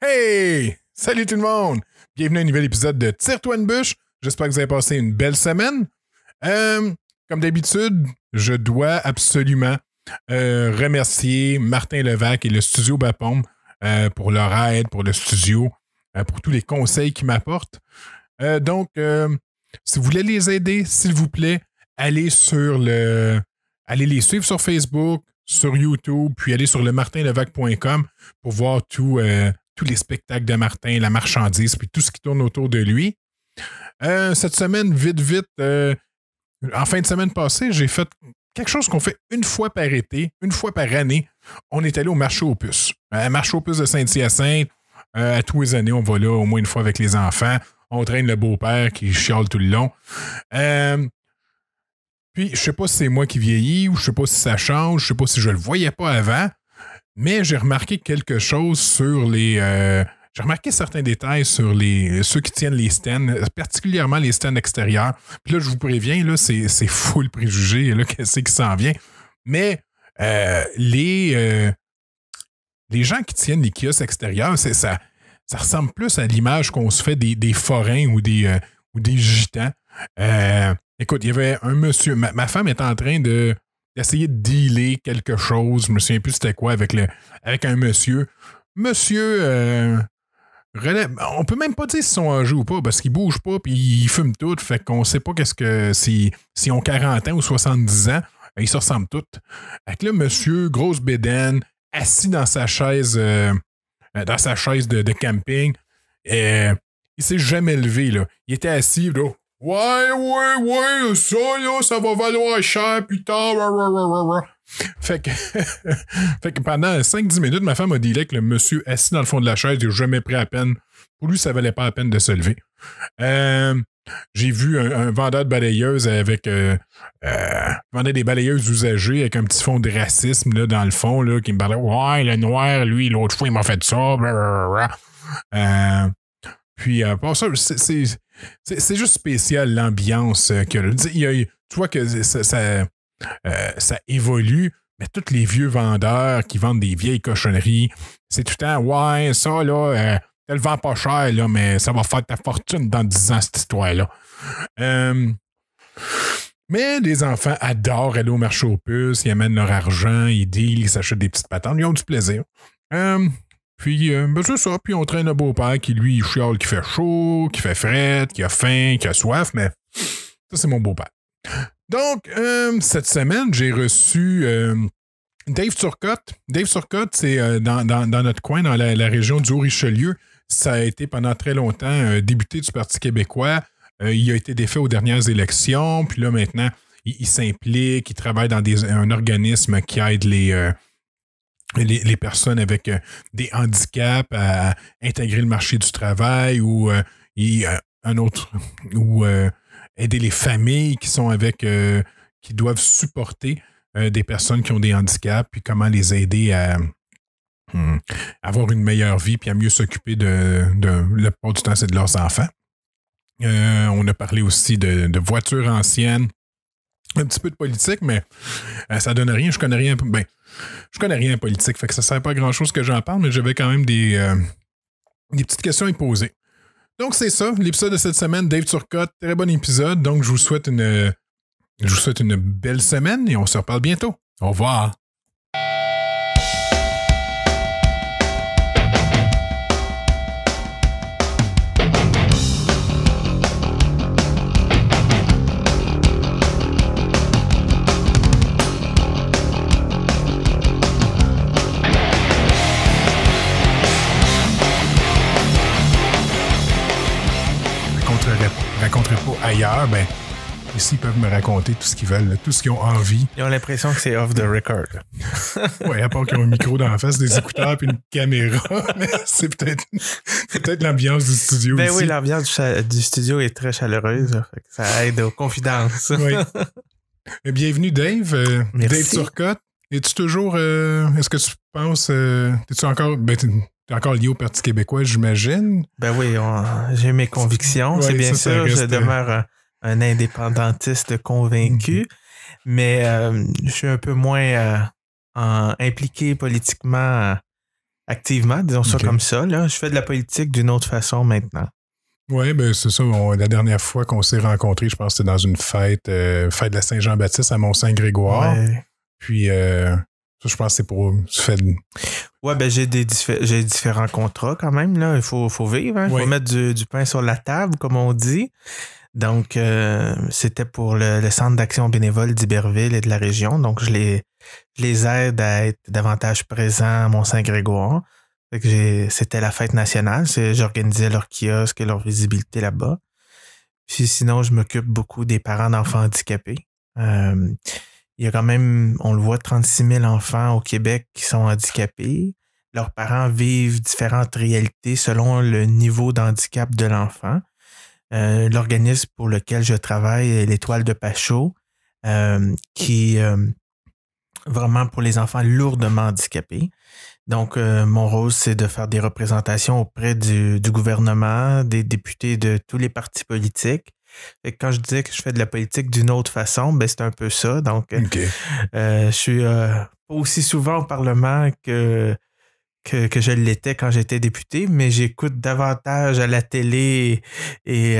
Hey! Salut tout le monde! Bienvenue à un nouvel épisode de Tire-toi une bûche. J'espère que vous avez passé une belle semaine. Euh, comme d'habitude, je dois absolument euh, remercier Martin Levac et le studio Bapom euh, pour leur aide, pour le studio, pour tous les conseils qu'ils m'apportent. donc, si vous voulez les aider, s'il vous plaît, allez sur le. Allez les suivre sur Facebook, sur YouTube, puis allez sur le martinlevac.com pour voir tout tous les spectacles de Martin, la marchandise, puis tout ce qui tourne autour de lui. Euh, cette semaine, vite, vite, euh, en fin de semaine passée, j'ai fait quelque chose qu'on fait une fois par été, une fois par année. On est allé au marché aux puces. Un euh, marché aux puces de Saint-Hyacinthe. à tous les années, on va là au moins une fois avec les enfants. On traîne le beau-père qui chiale tout le long. puis, je sais pas si c'est moi qui vieillis ou je sais pas si ça change, je sais pas si je le voyais pas avant, mais j'ai remarqué quelque chose sur les. Euh, j'ai remarqué certains détails sur les, ceux qui tiennent les stands, particulièrement les stands extérieurs. Puis là, je vous préviens, là, c'est, c'est fou le préjugé, là, qu'est-ce qui s'en vient. Mais euh, les, euh, les gens qui tiennent les kiosques extérieurs, c'est ça. Ça ressemble plus à l'image qu'on se fait des, des forains ou des, ou des gitans. écoute, il y avait un monsieur, ma femme est en train de essayer de dealer quelque chose. Je me souviens plus c'était quoi avec, le, avec un monsieur. Monsieur, euh, ne on peut même pas dire s'ils sont âgés ou pas parce qu'ils bougent pas puis ils fument tout. Fait qu'on sait pas qu'est-ce que si, si ont 40 ans ou 70 ans. Ben, ils se ressemblent tous. Avec le monsieur, grosse bédaine, assis dans sa chaise, euh, dans sa chaise de, camping. Et, il s'est jamais levé. Là. Il était assis, là, Ouais, ouais, ouais, ça, là, ça va valoir cher, putain, Fait que, fait que pendant 5-10 minutes, ma femme a dit que le monsieur assis dans le fond de la chaise n'a jamais pris à peine. Pour lui, ça valait pas la peine de se lever. Euh, j'ai vu un, vendeur de balayeuses avec. Euh, euh, vendait des balayeuses usagées avec un petit fond de racisme dans le fond, là, qui me parlait Ouais, le noir, lui, l'autre fois, il m'a fait ça. puis, pour ça, c'est c'est juste spécial l'ambiance euh, que y a, tu vois que euh, ça, évolue, mais tous les vieux vendeurs qui vendent des vieilles cochonneries, c'est tout le temps Ouais, ça là, euh, le vend pas cher, là, mais ça va faire ta fortune dans 10 ans, cette histoire-là. Euh, mais les enfants adorent aller au marché aux puces, ils amènent leur argent, ils dealent, ils s'achètent des petites patentes, ils ont du plaisir. Puis, euh, ben c'est ça. Puis, on traîne un beau-père qui, lui, il chiale qui fait chaud, qui fait fret, qui a faim, qui a soif, mais ça, c'est mon beau-père. Donc, euh, cette semaine, j'ai reçu euh, Dave Turcotte. Dave Turcotte, c'est dans, notre coin, dans la, région du Haut-Richelieu. Ça a été pendant très longtemps débuté du Parti québécois. il a été défait aux dernières élections. Puis là, maintenant, il, il s'implique, il travaille dans des, un organisme qui aide les les, personnes avec euh, des handicaps à intégrer le marché du travail ou euh, euh, un autre ou aider les familles qui sont avec qui doivent supporter des personnes qui ont des handicaps puis comment les aider à hmm, avoir une meilleure vie puis à mieux s'occuper de, de, La du temps, c'est de leurs enfants. on a parlé aussi de, voitures anciennes. Un petit peu de politique, mais ça donne rien. Je connais rien. Ben, je connais rien en politique, fait que ça sert pas à grand chose que j'en parle, mais j'avais quand même des, euh, des petites questions à y poser. Donc c'est ça, l'épisode de cette semaine, Dave Turcotte, très bon épisode. Donc je vous souhaite une je vous souhaite une belle semaine et on se reparle bientôt. Au revoir. ailleurs, ben, ici, ils peuvent me raconter tout ce qu'ils veulent, tout ce qu'ils ont envie. Ils ont l'impression que c'est off the record. oui, à part qu'ils ont un micro dans la face, des écouteurs puis une caméra. c'est peut-être peut l'ambiance du studio. Ben oui, l'ambiance du, studio est très chaleureuse. ça aide aux confidences. oui. Et eh, bienvenue, Dave. Euh, Dave Turcotte. Es-tu toujours. Euh, est-ce que tu penses. Euh, es-tu encore. Ben, T'es encore lié au Parti québécois, j'imagine. Ben oui, j'ai mes convictions, c'est bien sûr. Je euh, demeure un, indépendantiste convaincu, mhm. mais euh, je suis un peu moins euh, impliqué politiquement activement, disons ça comme ça. Je fais de la politique d'une autre façon maintenant. Oui, ben c'est ça. la dernière fois qu'on s'est rencontrés, je pense que c'était dans une fête, fête de la Saint-Jean-Baptiste à Mont-Saint-Grégoire. Puis je pense que c'est pour. Ouais, ben j'ai des j'ai différents contrats quand même. Là. Il faut, faut vivre. Il hein. faut mettre du, pain sur la table, comme on dit. Donc, euh, c'était pour le, Centre d'action bénévole d'Iberville et de la région. Donc, je les, les aide à être davantage présents à Mont-Saint-Grégoire. C'était la fête nationale. J'organisais leur kiosque et leur visibilité là-bas. Puis sinon, je m'occupe beaucoup des parents d'enfants handicapés. Euh, il y a quand même, on le voit, 36 000 enfants au Québec qui sont handicapés. Leurs parents vivent différentes réalités selon le niveau d'handicap de l'enfant. Euh, l'organisme pour lequel je travaille est l'Étoile de Pachot, euh, qui est euh, vraiment pour les enfants lourdement handicapés. Donc, mon rôle, c'est de faire des représentations auprès du, du gouvernement, des députés de tous les partis politiques quand je disais que je fais de la politique d'une autre façon, ben, c'est un peu ça. Donc, ne euh, euh, je suis euh, pas aussi souvent au Parlement que, je l'étais quand j'étais député, mais j'écoute davantage à la télé et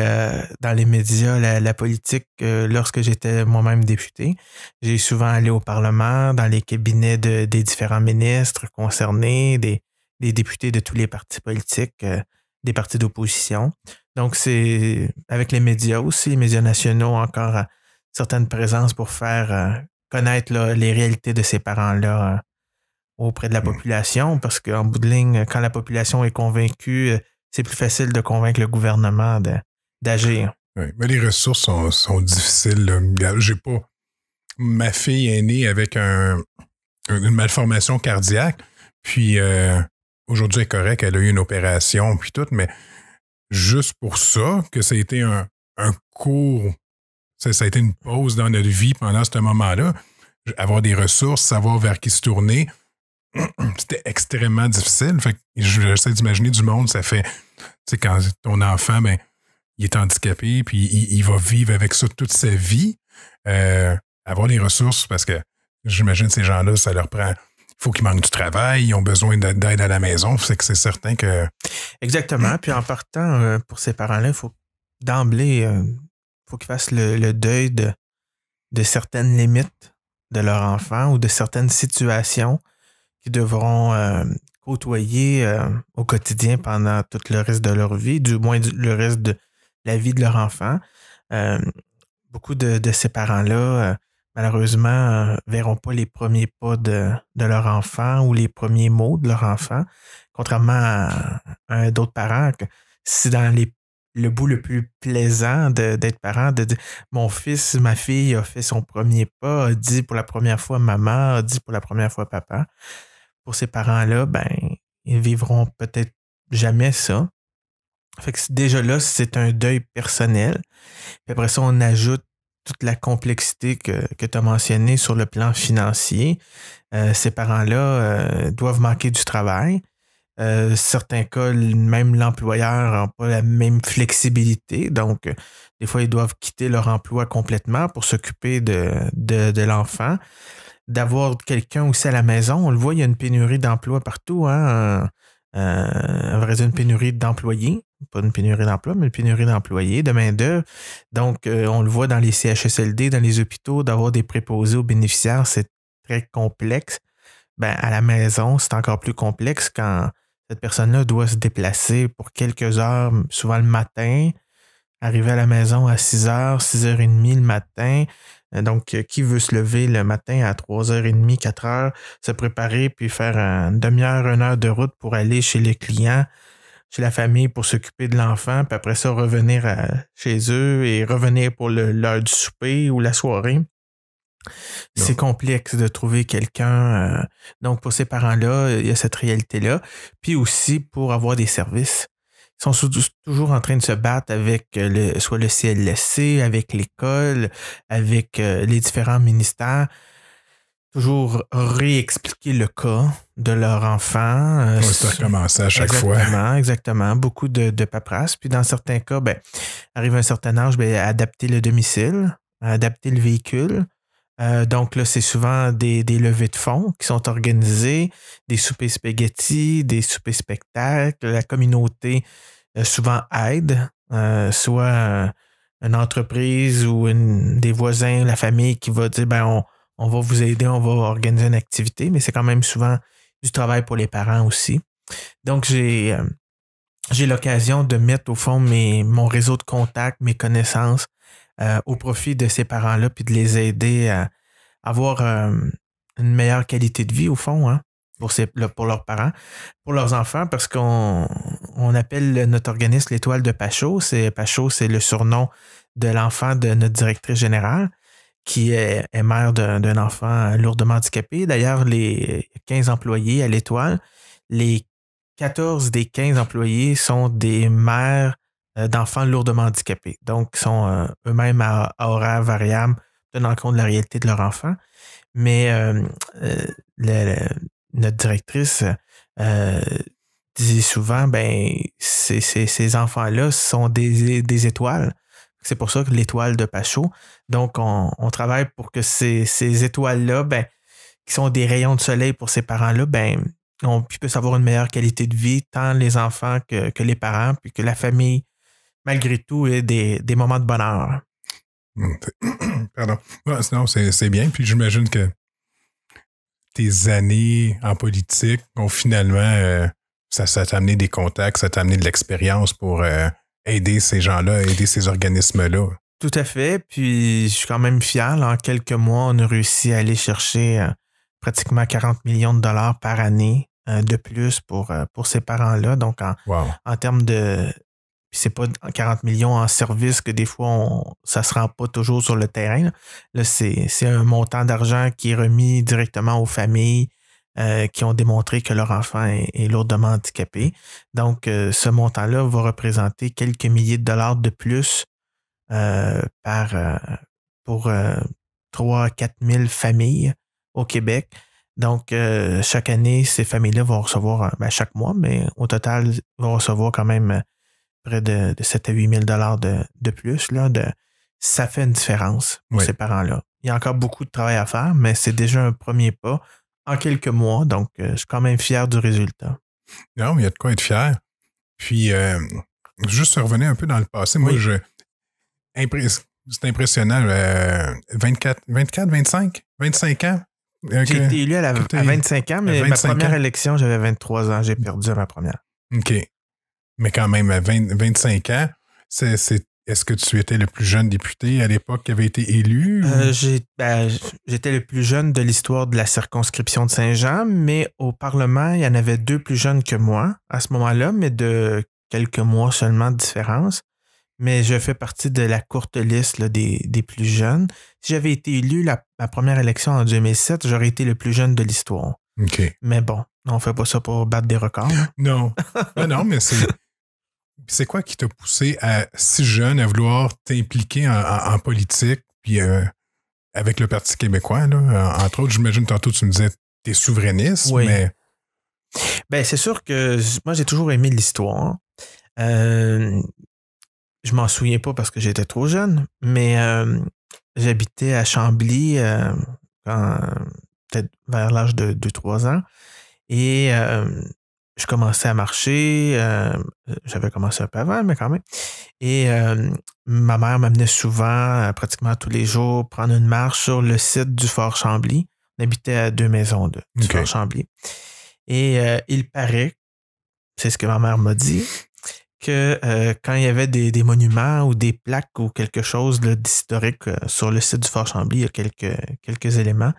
dans les médias la, politique lorsque j'étais moi-même député. J'ai souvent allé au Parlement, dans les cabinets des différents ministres concernés, des députés de tous les partis politiques des partis d'opposition. Donc, c'est avec les médias aussi, les médias nationaux, encore euh, certaines présences pour faire euh, connaître les réalités de ces parents-là euh, auprès de la mmh. population, parce qu'en bout de ligne, quand la population est convaincue, c'est plus facile de convaincre le gouvernement d'agir. Oui, mais les ressources sont, difficiles. J'ai pas. Ma fille est née avec une malformation cardiaque, puis aujourd'hui est correct. elle a eu une opération, puis tout, mais juste pour ça, que ça a été un, cours, ça, a été une pause dans notre vie pendant ce moment-là, avoir des ressources, savoir vers qui se tourner, c'était extrêmement difficile. Fait j'essaie d'imaginer du monde, ça fait, tu quand ton enfant, ben, il est handicapé, puis il, va vivre avec ça toute sa vie. Euh, avoir des ressources, parce que j'imagine ces gens-là, ça leur prend faut qu'ils manquent du travail, ils ont besoin d'aide à la maison, c'est que c'est certain que. Exactement. Puis en partant euh, pour ces parents-là, il faut d'emblée, euh, faut qu'ils fassent le, deuil de, certaines limites de leur enfant ou de certaines situations qu'ils devront euh, côtoyer au quotidien pendant tout le reste de leur vie, du moins le reste de la vie de leur enfant. beaucoup de ces parents-là malheureusement, euh, verront pas les premiers pas de, de, leur enfant ou les premiers mots de leur enfant, contrairement à, d'autres parents. c'est dans les, le bout le plus plaisant d'être parent, de dire Mon fils, ma fille a fait son premier pas, a dit pour la première fois maman, a dit pour la première fois papa. Pour ces parents-là, ben, ils vivront peut-être jamais ça. Fait déjà là, c'est un deuil personnel. après ça, on ajoute toute la complexité que, tu as mentionnée sur le plan financier. Euh, ces parents-là euh, doivent manquer du travail. Euh, certains cas, même l'employeur n'a pas la même flexibilité. Donc, des fois, ils doivent quitter leur emploi complètement pour s'occuper de, de l'enfant. D'avoir quelqu'un aussi à la maison. On le voit, il y a une pénurie d'emplois partout. Hein? euh, une pénurie d'employés, pas une pénurie d'emplois, mais une pénurie d'employés, de main-d'œuvre. Donc, euh, on le voit dans les CHSLD, dans les hôpitaux, d'avoir des préposés aux bénéficiaires, c'est très complexe. Ben, à la maison, c'est encore plus complexe quand cette personne-là doit se déplacer pour quelques heures, souvent le matin, arriver à la maison à 6h, 6h30 le matin. Euh, donc, euh, qui veut se lever le matin à 3h30, 4h, se préparer, puis faire une demi-heure, une heure de route pour aller chez les clients, chez la famille, pour s'occuper de l'enfant, puis après ça, revenir chez eux et revenir pour l'heure du souper ou la soirée. C'est complexe de trouver quelqu'un. Euh, donc, pour ces parents-là, il y a cette réalité-là. Puis aussi, pour avoir des services sont toujours en train de se battre avec euh, le, soit le CLSC, avec l'école, avec euh, les différents ministères. Toujours réexpliquer le cas de leur enfant. ça euh, à chaque fois. Exactement, Beaucoup de, de paperasse. Puis dans certains cas, ben, arrive un certain âge, ben, adapter le domicile, adapter le véhicule. Euh, donc là, c'est souvent des, des, levées de fonds qui sont organisées, des soupers spaghettis, des soupers spectacles. La communauté euh, souvent aide, euh, soit une entreprise ou des voisins, la famille qui va dire ben on, va vous aider, on va organiser une activité, mais c'est quand même souvent du travail pour les parents aussi. Donc j'ai l'occasion de mettre au fond mon réseau de contacts, mes connaissances euh, au profit de ces parents-là, puis de les aider à avoir euh, une meilleure qualité de vie, au fond, hein, pour, pour leurs parents, pour leurs enfants, parce qu'on appelle notre organisme l'étoile de Pachot. Pachot, c'est le surnom de l'enfant de notre directrice générale qui est, est mère d'un enfant lourdement handicapé. D'ailleurs, les 15 employés à l'étoile, les 14 des 15 employés sont des mères euh, d'enfants lourdement handicapés, donc ils sont euh, eux-mêmes à, horaires variables, tenant compte de la réalité de leur enfant. Mais euh, notre directrice dit souvent, ben, ces, ces, enfants-là sont des, étoiles. C'est pour ça que l'étoile de Pacho. Donc, on, travaille pour que ces, étoiles-là, ben, qui sont des rayons de soleil pour ces parents-là, ben, on puisse avoir une meilleure qualité de vie, tant les enfants que, que les parents, puis que la famille malgré tout euh, des, des moments de bonheur. Mm, Pardon. sinon, c'est bien. Puis j'imagine que tes années en politique ont finalement, euh, ça t'a amené des contacts, ça t'a amené de l'expérience pour euh, aider ces gens-là, aider ces organismes-là. Tout à fait. Puis je suis quand même fier. En quelques mois, on a réussi à aller chercher pratiquement 40 millions de dollars par année de plus pour, pour ces parents-là. Donc, en, en termes de, c'est pas 40 millions en service que des fois on, ça se rend pas toujours sur le terrain. Là, c'est un montant d'argent qui est remis directement aux familles euh, qui ont démontré que leur enfant est, lourdement handicapé. Donc, euh, ce montant-là va représenter quelques milliers de dollars de plus euh, par, pour 3 quatre 4 familles au Québec. Donc, chaque année, ces familles-là vont recevoir, ben, chaque mois, mais au total, vont recevoir quand même de, 7 à 8 000 dollars de, de, plus, là, de, ça fait une différence pour ces parents-là. Il y a encore beaucoup de travail à faire, mais c'est déjà un premier pas en quelques mois, donc euh, je suis quand même fier du résultat. Non, mais il y a de quoi être fier. Puis, euh, juste revenir un peu dans le passé, moi, je. c'est impressionnant, 24, 25, 25 ans. Euh, j'ai été élu à, 25 ans, mais ma première élection, j'avais 23 ans. J'ai perdu ma première. OK mais quand même, à 25 ans, c'est, est, ce que tu étais le plus jeune député à l'époque qui avait été élu? Euh, ben, j'étais le plus jeune de l'histoire de la circonscription de Saint-Jean, mais au Parlement, il y en avait deux plus jeunes que moi à ce moment-là, mais de quelques mois seulement de différence. Mais je fais partie de la courte liste des, plus jeunes. Si j'avais été élu la, première élection en 2007, j'aurais été le plus jeune de l'histoire. OK. Mais bon, on ne fait pas ça pour battre des records. Non. Ah non, mais c'est c'est quoi qui t'a poussé à si jeune à vouloir t'impliquer en, politique, puis euh, avec le Parti québécois, là? Entre autres, j'imagine tantôt tu me disais t'es souverainiste, mais. Ben, c'est sûr que moi j'ai toujours aimé l'histoire. Euh, je m'en souviens pas parce que j'étais trop jeune, mais euh, j'habitais à Chambly euh, peut-être vers l'âge de 2-3 ans. Et je commençais à marcher. Euh, j'avais commencé un peu avant, mais quand même. Et euh, ma mère m'amenait souvent, euh, pratiquement tous les jours, prendre une marche sur le site du Fort Chambly. On habitait à deux maisons du Fort Chambly. Et il paraît, c'est ce que ma mère m'a dit, que quand il y avait des, monuments ou des plaques ou quelque chose d'historique sur le site du Fort Chambly, il y a quelques, quelques éléments,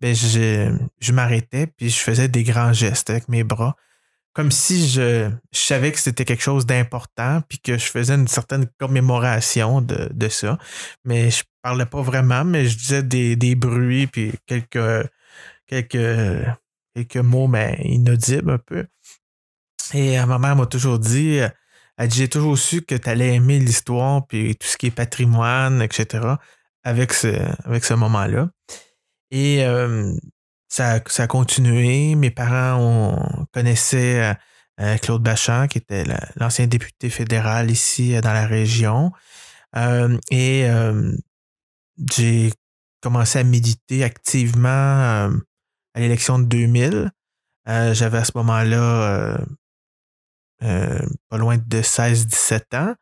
ben je, m'arrêtais puis je faisais des grands gestes avec mes bras comme si je, savais que c'était quelque chose d'important, puis que je faisais une certaine commémoration de, ça. Mais je parlais pas vraiment, mais je disais des, bruits, puis quelques, quelques, quelques mots, inaudibles un peu. Et euh, ma mère m'a toujours dit, elle dit, j'ai toujours su que tu allais aimer l'histoire, puis tout ce qui est patrimoine, etc., avec ce, avec ce moment-là. Et euh, ça, a continué. Mes parents connaissaient euh, euh, Claude Bachand, qui était l'ancien député fédéral ici euh, dans la région. et j'ai commencé à méditer activement à l'élection de 2000. J'avais à ce moment-là pas loin de 16-17 ans.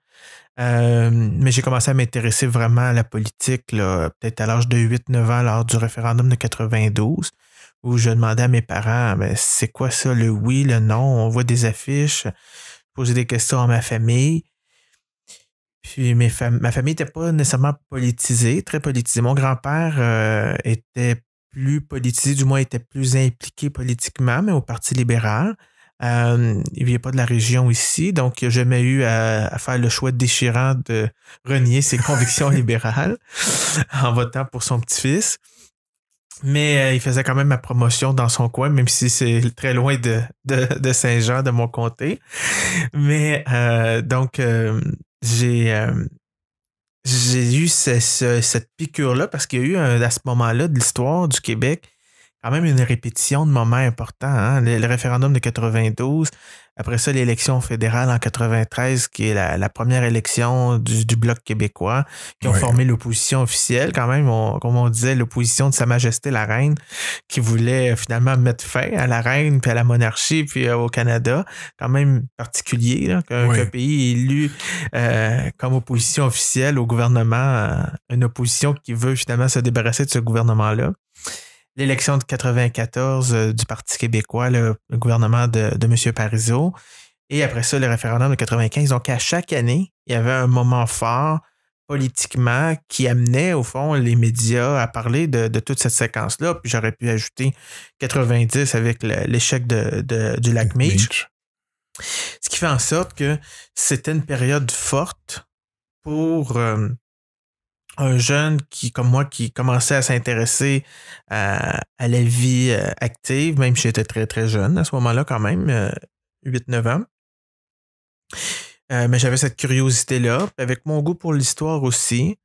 mais j'ai commencé à m'intéresser vraiment à la politique, peut-être à l'âge de 8-9 ans, lors du référendum de 92 où je demandais à mes parents, ben, c'est quoi ça, le oui, le non, on voit des affiches, poser des questions à ma famille. Puis mes ma famille n'était pas nécessairement politisée, très politisée. Mon grand-père euh, était plus politisé, du moins était plus impliqué politiquement, mais au Parti libéral. Il euh, il vient pas de la région ici, donc il n'a jamais eu à, faire le choix déchirant de renier ses convictions libérales en votant pour son petit-fils. Mais euh, il faisait quand même ma promotion dans son coin, même si c'est très loin de, Saint-Jean, de mon comté. Mais euh, donc, euh, j'ai j'ai eu cette piqûre-là parce qu'il y a eu à ce moment-là de l'histoire du Québec quand même une répétition de moments importants. Hein. le, référendum de 92, après ça, l'élection fédérale en 93, qui est la, première élection du, Bloc québécois, qui ont formé l'opposition officielle, quand même, comme on disait, l'opposition de Sa Majesté la Reine, qui voulait euh, finalement mettre fin à la Reine, puis à la monarchie, puis euh, au Canada. Quand même particulier qu'un pays élu euh, comme opposition officielle au gouvernement, une opposition qui veut finalement se débarrasser de ce gouvernement-là l'élection de 94 euh, du Parti québécois, le, gouvernement de, de M. Parizeau. Et après ça, le référendum de 95. Donc, à chaque année, il y avait un moment fort politiquement qui amenait, au fond, les médias à parler de, toute cette séquence-là. Puis j'aurais pu ajouter 90 avec l'échec du lac Meech. Ce qui fait en sorte que c'était une période forte pour, euh, un jeune qui, comme moi, qui commençait à s'intéresser à, la vie euh, active, même si j'étais très, très jeune à ce moment-là quand même, 8-9 euh, ans. Euh, mais j'avais cette curiosité-là, avec mon goût pour l'histoire aussi.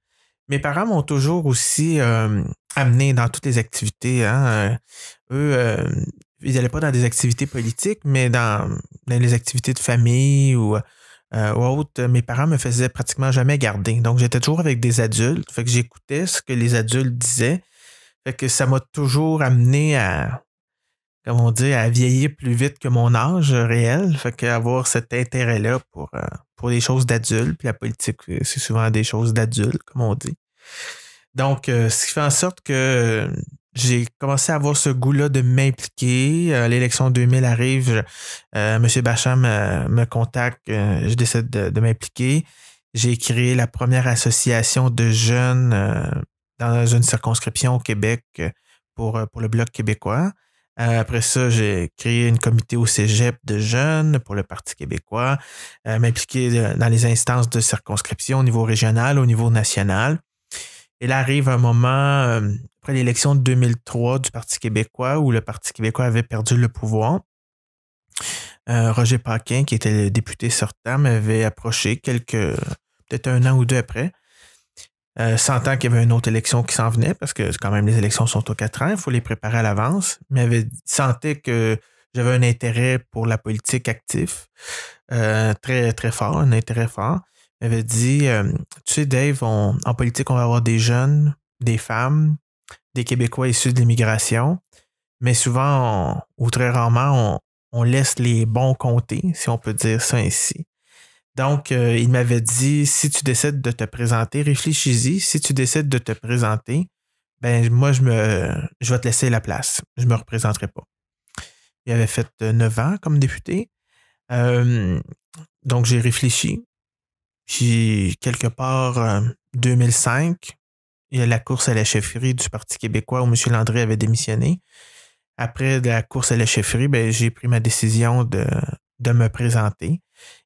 Mes parents m'ont toujours aussi amené dans toutes les activités. Hein, eux, ils n'allaient pas dans des activités politiques, mais dans les activités de famille ou ou euh, autre, euh, mes parents me faisaient pratiquement jamais garder. Donc, j'étais toujours avec des adultes. Fait que j'écoutais ce que les adultes disaient. Fait que ça m'a toujours amené à, comme on dit, à vieillir plus vite que mon âge réel. Fait avoir cet intérêt-là pour, euh, pour les choses d'adultes. Puis la politique, c'est souvent des choses d'adultes, comme on dit. Donc, ce qui fait en sorte que j'ai commencé à avoir ce goût-là de m'impliquer. Euh, l'élection 2000 arrive, euh, Monsieur M. Bacham euh, me, contacte, je décide de, m'impliquer. J'ai créé la première association de jeunes dans une circonscription au Québec pour, pour le Bloc québécois. après ça, j'ai créé une comité au Cégep de jeunes pour le Parti québécois, m'impliquer dans les instances de circonscription au niveau régional, au niveau national. Il arrive un moment, euh, après l'élection de 2003 du Parti québécois, où le Parti québécois avait perdu le pouvoir. Euh, Roger Paquin, qui était le député sortant, m'avait approché quelques, peut-être un an ou deux après, euh, sentant qu'il y avait une autre élection qui s'en venait, parce que quand même les élections sont aux quatre ans, il faut les préparer à l'avance, mais avait sentait que j'avais un intérêt pour la politique active, très, très fort, un intérêt fort m'avait dit euh, Tu sais, Dave, en politique, on va avoir des jeunes, des femmes, des Québécois issus de l'immigration, mais souvent, ou très rarement, on, laisse les bons compter, si on peut dire ça ainsi. Donc, euh, il m'avait dit Si tu décides de te présenter, réfléchis-y. Si tu décides de te présenter, ben moi, je, me, je vais te laisser la place. Je ne me représenterai pas. Il avait fait euh, neuf ans comme député. donc, j'ai réfléchi. Puis, quelque part, 2005, euh, il y a la course à la chefferie du Parti québécois où M. Landry avait démissionné. Après la course à la chefferie, ben, j'ai pris ma décision de, de me présenter.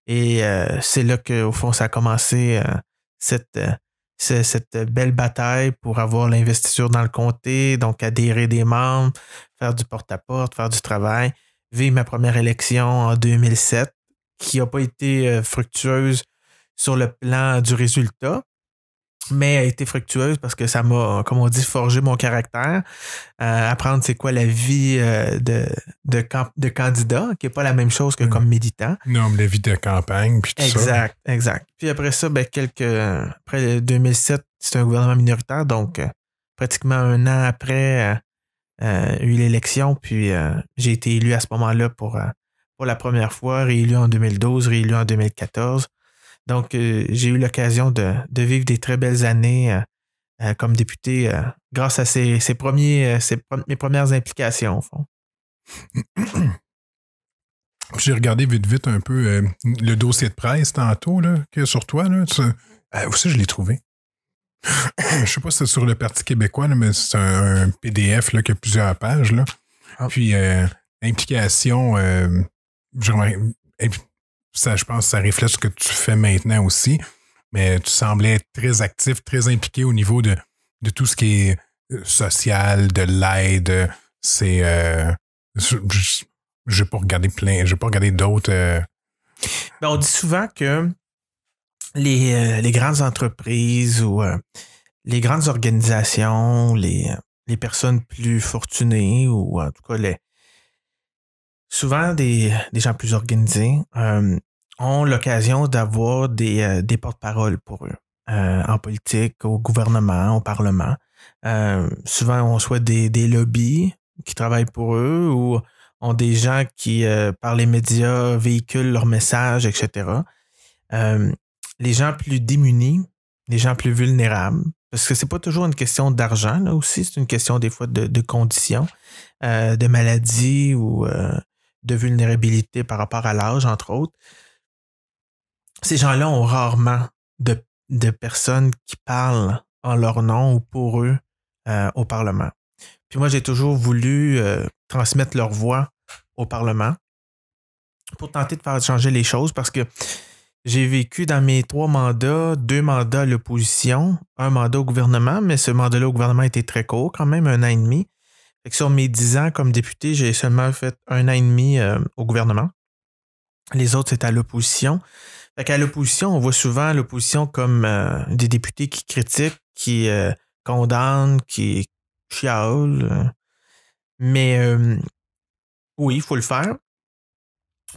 Et euh, c'est là qu'au fond, ça a commencé euh, cette, cette belle bataille pour avoir l'investiture dans le comté, donc adhérer des membres, faire du porte-à-porte, faire du travail. Vivre ma première élection en 2007, qui n'a pas été fructueuse sur le plan du résultat, mais a été fructueuse parce que ça m'a, comme on dit, forgé mon caractère. Euh, apprendre c'est quoi la vie euh, de, de, candidat, qui n'est pas la même chose que mm. comme militant. Non, mais la vie de campagne, puis tout ça. Exact, exact. Puis après ça, ben, quelques, après 2007, c'est un gouvernement minoritaire, donc euh, pratiquement un an après, eu l'élection, puis j'ai été élu à ce moment-là pour, pour la première fois, réélu en 2012, réélu en 2014. Donc, euh, j'ai eu l'occasion de, vivre des très belles années euh, euh, comme député grâce à ses, premiers, mes premières implications, au fond. J'ai regardé vite, vite un peu le dossier de presse tantôt là, que sur toi. Là, où ça, je l'ai trouvé? je sais pas si c'est sur le Parti québécois, mais c'est un, PDF là, qui a plusieurs pages. Là. Ah. Puis, implication, ça, je pense ça reflète ce que tu fais maintenant aussi. Mais tu semblais être très actif, très impliqué au niveau de, tout ce qui est euh, social, de l'aide. C'est. Euh, je n'ai pas regardé plein. n'ai pas regardé d'autres. Euh, ben, on dit souvent que les, grandes entreprises ou les grandes organisations, les, les personnes plus fortunées ou en tout cas les, souvent des, gens plus organisés euh, ont l'occasion d'avoir des, euh, des porte parole pour eux, euh, en politique, au gouvernement, au Parlement. souvent, on soit des, des, lobbies qui travaillent pour eux ou ont des gens qui, par les médias, véhiculent leur messages, etc. les gens plus démunis, les gens plus vulnérables, parce que n'est pas toujours une question d'argent, là aussi, c'est une question des fois de, conditions, de maladies ou de vulnérabilité par rapport à l'âge, entre autres, ces gens-là ont rarement de, personnes qui parlent en leur nom ou pour eux euh, au Parlement. Puis moi, j'ai toujours voulu euh, transmettre leur voix au Parlement pour tenter de faire changer les choses parce que j'ai vécu dans mes trois mandats, deux mandats à l'opposition, un mandat au gouvernement, mais ce mandat-là au gouvernement était très court, quand même un an et demi sur mes 10 ans comme député, j'ai seulement fait un an et demi euh, au gouvernement. Les autres, c'est à l'opposition. À l'opposition, on voit souvent l'opposition comme euh, des députés qui critiquent, qui euh, condamnent, qui chialent. Mais oui, il faut le faire.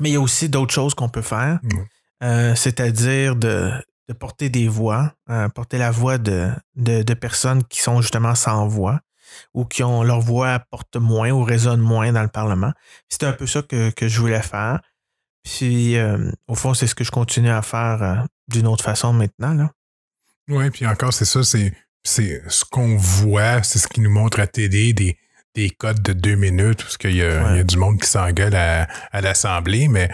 Mais il y a aussi d'autres choses qu'on peut faire, mmh. c'est-à-dire de, porter des voix, porter la voix de, personnes qui sont justement sans voix ou qui ont leur voix apporte moins ou résonne moins dans le Parlement. C'était un peu ça que, je voulais faire. Puis, euh, au fond, c'est ce que je continue à faire euh, d'une autre façon maintenant. Là. Oui, puis encore, c'est ça, c'est, c'est ce qu'on voit, c'est ce qui nous montre à TD des, des codes de deux minutes, parce qu'il y, y, a du monde qui s'engueule à, à l'Assemblée, mais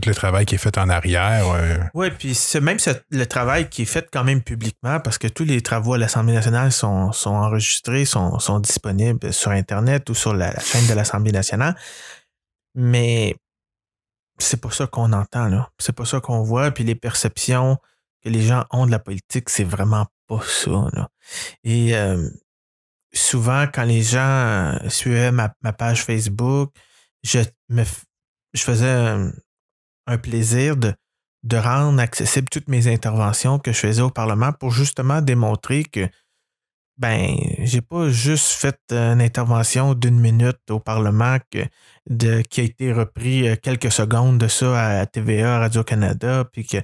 tout le travail qui est fait en arrière. Euh. Oui, puis même le travail qui est fait quand même publiquement, parce que tous les travaux à l'Assemblée nationale sont, enregistrés, sont, disponibles sur Internet ou sur la, chaîne de l'Assemblée nationale. Mais c'est pas ça qu'on entend, C'est pas ça qu'on voit. Puis les perceptions que les gens ont de la politique, c'est vraiment pas ça, Et euh, souvent, quand les gens suivaient ma, page Facebook, je me je faisais euh, un plaisir de, de rendre accessible toutes mes interventions que je faisais au Parlement pour justement démontrer que ben, j'ai pas juste fait une intervention d'une minute au Parlement que, de, qui a été repris euh, quelques secondes de ça à TVA, Radio-Canada, puis que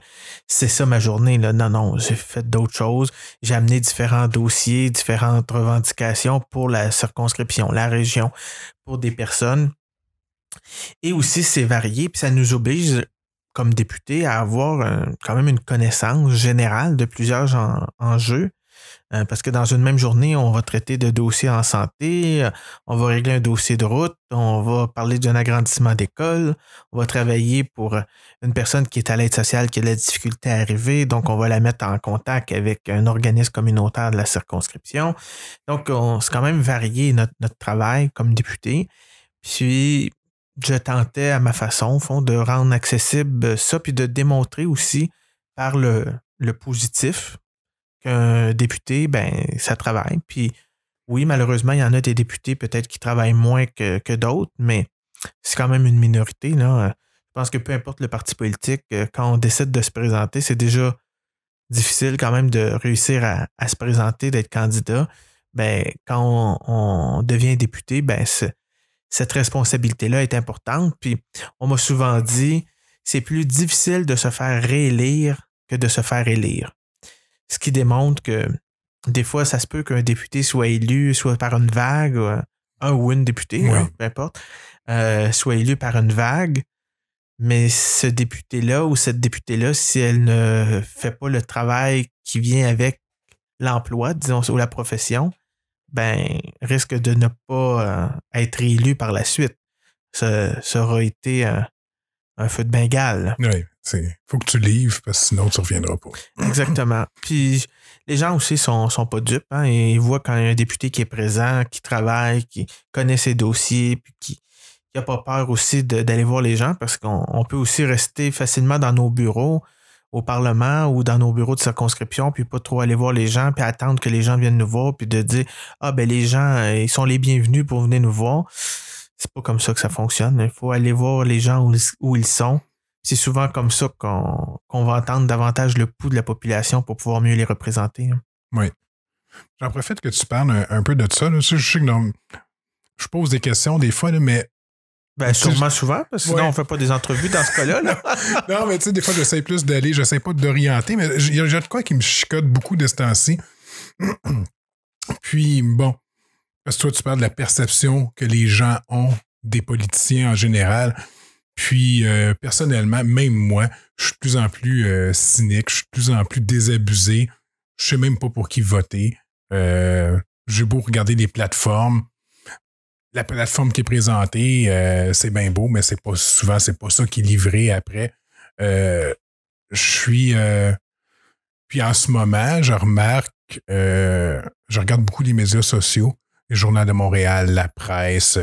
c'est ça ma journée. Là. Non, non, j'ai fait d'autres choses. J'ai amené différents dossiers, différentes revendications pour la circonscription, la région, pour des personnes. Et aussi, c'est varié, puis ça nous oblige comme député, à avoir euh, quand même une connaissance générale de plusieurs enjeux. Euh, parce que dans une même journée, on va traiter de dossiers en santé, euh, on va régler un dossier de route, on va parler d'un agrandissement d'école, on va travailler pour une personne qui est à l'aide sociale, qui a de la difficulté à arriver, donc on va la mettre en contact avec un organisme communautaire de la circonscription. Donc, c'est quand même varié notre, notre travail comme député. Puis, je tentais à ma façon, au fond, de rendre accessible ça, puis de démontrer aussi par le, positif qu'un député, ben, ça travaille. Puis oui, malheureusement, il y en a des députés peut-être qui travaillent moins que, d'autres, mais c'est quand même une minorité. Là. Je pense que peu importe le parti politique, euh, quand on décide de se présenter, c'est déjà difficile quand même de réussir à, se présenter, d'être candidat. Ben, quand on, on, devient député, ben, c'est cette responsabilité-là est importante. Puis on m'a souvent dit, c'est plus difficile de se faire réélire que de se faire élire. Ce qui démontre que des fois, ça se peut qu'un député soit élu, soit par une vague, un ou une députée, hein, peu importe, euh, soit élu par une vague. Mais ce député-là ou cette députée-là, si elle ne fait pas le travail qui vient avec l'emploi, disons, ou la profession, ben, risque de ne pas euh, être élu par la suite. ça, aura été euh, un feu de Bengale. Oui, il faut que tu livres parce que sinon tu ne reviendras pas. Exactement. Puis les gens aussi sont, sont pas dupes. et hein. ils voient quand il y a un député qui est présent, qui travaille, qui connaît ses dossiers, puis qui n'a pas peur aussi d'aller voir les gens parce qu'on peut aussi rester facilement dans nos bureaux au Parlement ou dans nos bureaux de circonscription, puis pas trop aller voir les gens, puis attendre que les gens viennent nous voir, puis de dire Ah, ben les gens, euh, ils sont les bienvenus pour venir nous voir. C'est pas comme ça que ça fonctionne. Hein. Il faut aller voir les gens où, ils sont. C'est souvent comme ça qu'on va entendre davantage le pouls de la population pour pouvoir mieux les représenter. Hein. Oui. J'en profite que tu parles un, peu de ça. Je sais que je pose des questions des fois, mais ben, sûrement souvent, parce que sinon, on on fait pas des entrevues dans ce cas-là. non, mais tu sais, des fois, j'essaie plus d'aller, j'essaie pas d'orienter, mais il y a de quoi qui me chicote beaucoup de ce temps-ci. Puis, bon, parce que toi, tu parles de la perception que les gens ont des politiciens en général. Puis, euh, personnellement, même moi, je suis de plus en plus euh, cynique, je suis de plus en plus désabusé. Je sais même pas pour qui voter. Euh, j'ai beau regarder des plateformes, la plateforme qui est présentée, euh, c'est bien beau, mais c'est pas souvent, c'est pas ça qui est livré après. Euh, je suis. Euh, puis en ce moment, je remarque, je regarde beaucoup les médias sociaux, les journaux de Montréal, la presse,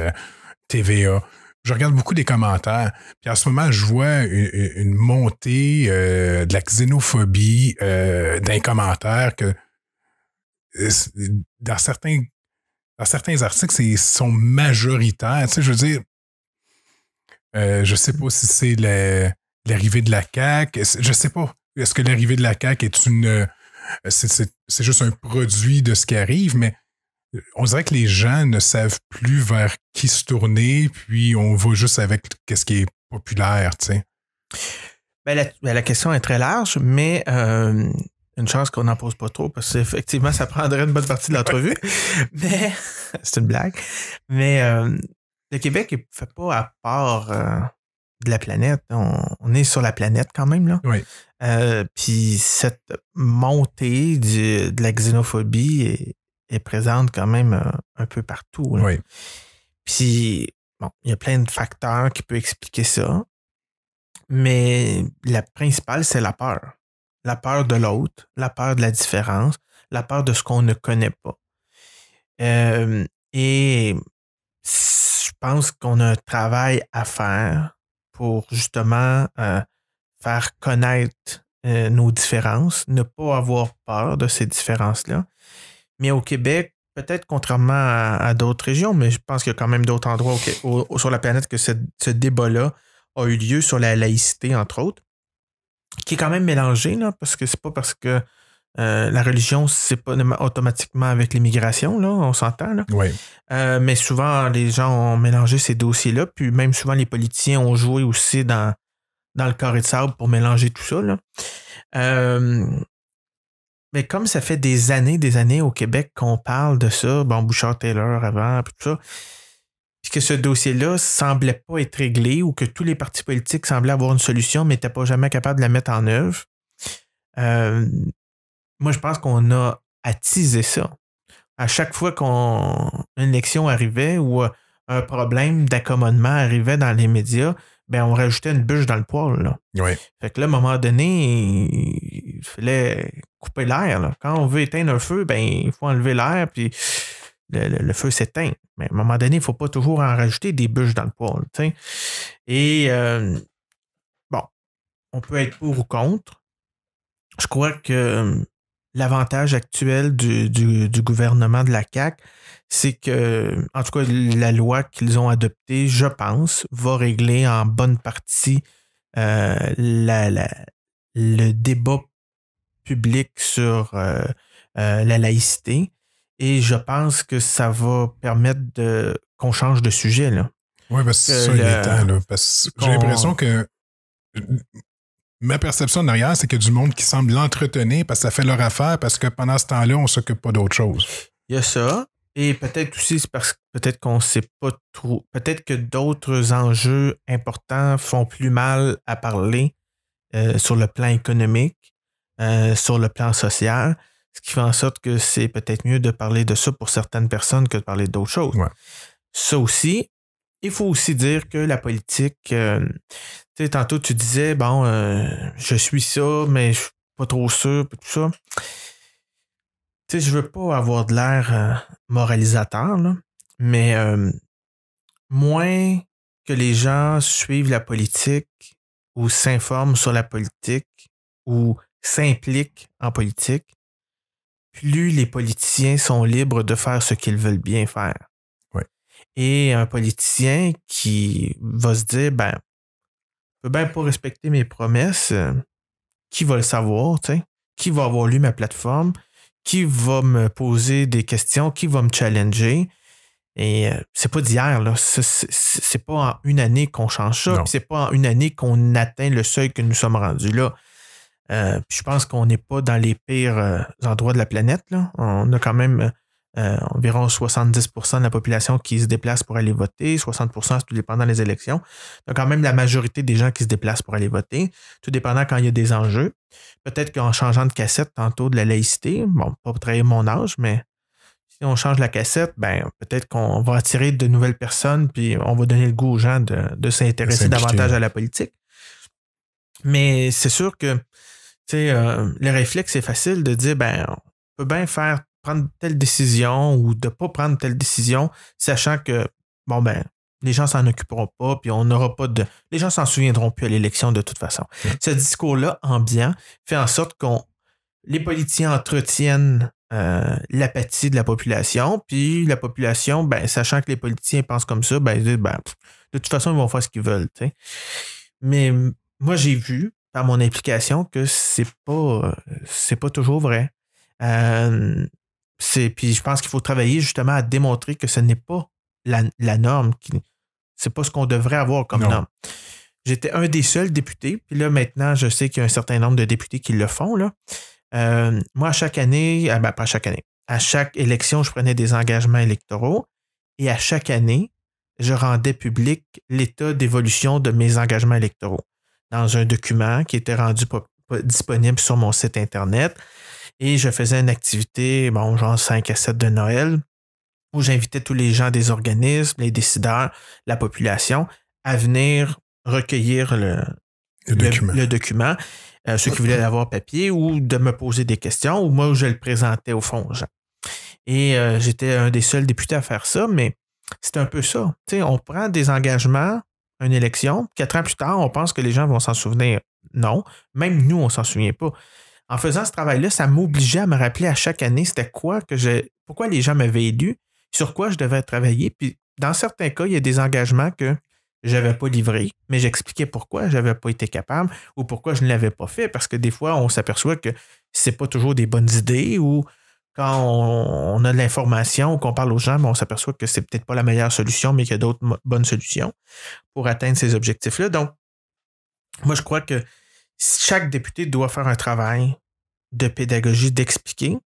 TVA. Je regarde beaucoup des commentaires. Puis en ce moment, je vois une, montée de la xénophobie d'un commentaire que dans certains dans certains articles, ils sont majoritaires. je veux dire, je euh, je sais pas si c'est l'arrivée de la CAQ. Je sais pas. Est-ce que l'arrivée de la CAQ est une. Euh, c'est juste un produit de ce qui arrive, mais euh, on dirait que les gens ne savent plus vers qui se tourner, puis on va juste avec quest ce qui est populaire, tu sais. Ben, ben, la, question est très large, mais une chance qu'on n'en pose pas trop, parce qu'effectivement, ça prendrait une bonne partie de l'entrevue. mais, c'est une blague. Mais euh, le Québec ne fait pas à part euh, de la planète. On, est sur la planète quand même. Là. Euh, puis cette montée de la xénophobie est, présente quand même un peu partout. Puis, bon, il y a plein de facteurs qui peuvent expliquer ça. Mais la principale, c'est la peur la peur de l'autre, la peur de la différence, la peur de ce qu'on ne connaît pas. Euh, et je pense qu'on a un travail à faire pour justement euh, faire connaître euh, nos différences, ne pas avoir peur de ces différences-là. Mais au Québec, peut-être contrairement à, d'autres régions, mais je pense qu'il y a quand même d'autres endroits sur la planète que ce débat-là a eu lieu sur la laïcité, entre autres qui est quand même mélangé, là, parce que c'est pas parce que euh, la religion, c'est pas automatiquement avec l'immigration, là, on s'entend. Euh, mais souvent, les gens ont mélangé ces dossiers-là, puis même souvent, les politiciens ont joué aussi dans, dans le carré de sable pour mélanger tout ça. Euh, mais comme ça fait des années, des années au Québec qu'on parle de ça, bon, Bouchard Taylor avant, puis tout ça, Puisque que ce dossier-là semblait pas être réglé ou que tous les partis politiques semblaient avoir une solution, mais n'étaient pas jamais capables de la mettre en œuvre. Euh, moi, je pense qu'on a attisé ça. À chaque fois qu'une élection arrivait ou euh, un problème d'accommodement arrivait dans les médias, ben on rajoutait une bûche dans le poêle. Là. Fait que là, à un moment donné, il fallait couper l'air. Quand on veut éteindre un feu, ben il faut enlever l'air. Puis le, feu s'éteint. Mais à un moment donné, il ne faut pas toujours en rajouter des bûches dans le poêle. Et euh, bon, on peut être pour ou contre. Je crois que euh, l'avantage actuel du, gouvernement de la CAC, c'est que, en tout cas, la loi qu'ils ont adoptée, je pense, va régler en bonne partie euh, le débat public sur la laïcité. Et je pense que ça va permettre de, qu'on change de sujet. Là. Oui, parce que ça, temps. j'ai l'impression que ma perception derrière c'est que du monde qui semble l'entretenir parce que ça fait leur affaire, parce que pendant ce temps-là, on ne s'occupe pas d'autre chose. Il y a ça. Et peut-être aussi, c'est parce que peut-être qu'on ne sait pas trop. Peut-être que d'autres enjeux importants font plus mal à parler euh, sur le plan économique, euh, sur le plan social. Ce qui fait en sorte que c'est peut-être mieux de parler de ça pour certaines personnes que de parler d'autres choses. Ça aussi, il faut aussi dire que la politique, euh, tu sais, tantôt tu disais, bon, euh, je suis ça, mais je suis pas trop sûr, tout ça. Tu sais, je veux pas avoir de l'air euh, moralisateur, mais moins que les gens suivent la politique ou s'informent sur la politique ou s'impliquent en politique, plus les politiciens sont libres de faire ce qu'ils veulent bien faire. Et un politicien qui va se dire, ben, je peux bien pas respecter mes promesses, euh, qui va le savoir, qui va avoir lu ma plateforme, qui va me poser des questions, qui va me challenger. Et euh, c'est pas d'hier, là. C'est pas en une année qu'on change ça, c'est pas en une année qu'on atteint le seuil que nous sommes rendus là. Euh, je pense qu'on n'est pas dans les pires euh, endroits de la planète. On a quand même euh, environ 70% de la population qui se déplace pour aller voter, 60% c'est tout dépendant des élections. a quand même la majorité des gens qui se déplacent pour aller voter, tout dépendant quand il y a des enjeux. Peut-être qu'en changeant de cassette tantôt de la laïcité, bon, pas pour trahir mon âge, mais si on change la cassette, ben peut-être qu'on va attirer de nouvelles personnes, puis on va donner le goût aux gens de s'intéresser davantage à la politique. Mais c'est sûr que sais, euh, le réflexe, c'est facile de dire, ben, on peut bien faire prendre telle décision ou de ne pas prendre telle décision, sachant que, bon, ben, les gens s'en occuperont pas, puis on n'aura pas de. Les gens s'en souviendront plus à l'élection de toute façon. Ce discours-là ambiant fait en sorte qu'on. Les politiciens entretiennent euh, l'apathie de la population, puis la population, ben, sachant que les politiciens pensent comme ça, ben, ben de toute façon, ils vont faire ce qu'ils veulent. Mais moi, j'ai vu par mon implication que c'est pas c'est pas toujours vrai. Euh, puis je pense qu'il faut travailler justement à démontrer que ce n'est pas la, norme qui c'est pas ce qu'on devrait avoir comme norme. J'étais un des seuls députés, puis là maintenant je sais qu'il y a un certain nombre de députés qui le font là. Euh, moi à chaque année, ah, ben, pas à chaque année, à chaque élection je prenais des engagements électoraux et à chaque année je rendais public l'état d'évolution de mes engagements électoraux dans un document qui était rendu disponible sur mon site Internet. Et je faisais une activité, bon, genre 5 à 7 de Noël, où j'invitais tous les gens des organismes, les décideurs, la population à venir recueillir le, le, document. Euh, ceux qui voulaient l'avoir papier ou de me poser des questions, ou moi, je le présentais au fond aux gens. Et euh, j'étais un des seuls députés à faire ça, mais c'est un peu ça. on prend des engagements, une élection. Quatre ans plus tard, on pense que les gens vont s'en souvenir. Non, même nous, on s'en souvient pas. En faisant ce travail-là, ça m'obligeait à me rappeler à chaque année c'était quoi que j'ai, pourquoi les gens m'avaient élu, sur quoi je devais travailler. Puis dans certains cas, il y a des engagements que je n'avais pas livrés, mais j'expliquais pourquoi je n'avais pas été capable ou pourquoi je ne l'avais pas fait, parce que des fois, on s'aperçoit que ce n'est pas toujours des bonnes idées ou quand on, a de l'information ou qu'on parle aux gens, ben, on s'aperçoit que c'est peut-être pas la meilleure solution, mais qu'il y a d'autres bonnes solutions pour atteindre ces objectifs-là. Donc, moi, je crois que chaque député doit faire un travail de pédagogie, d'expliquer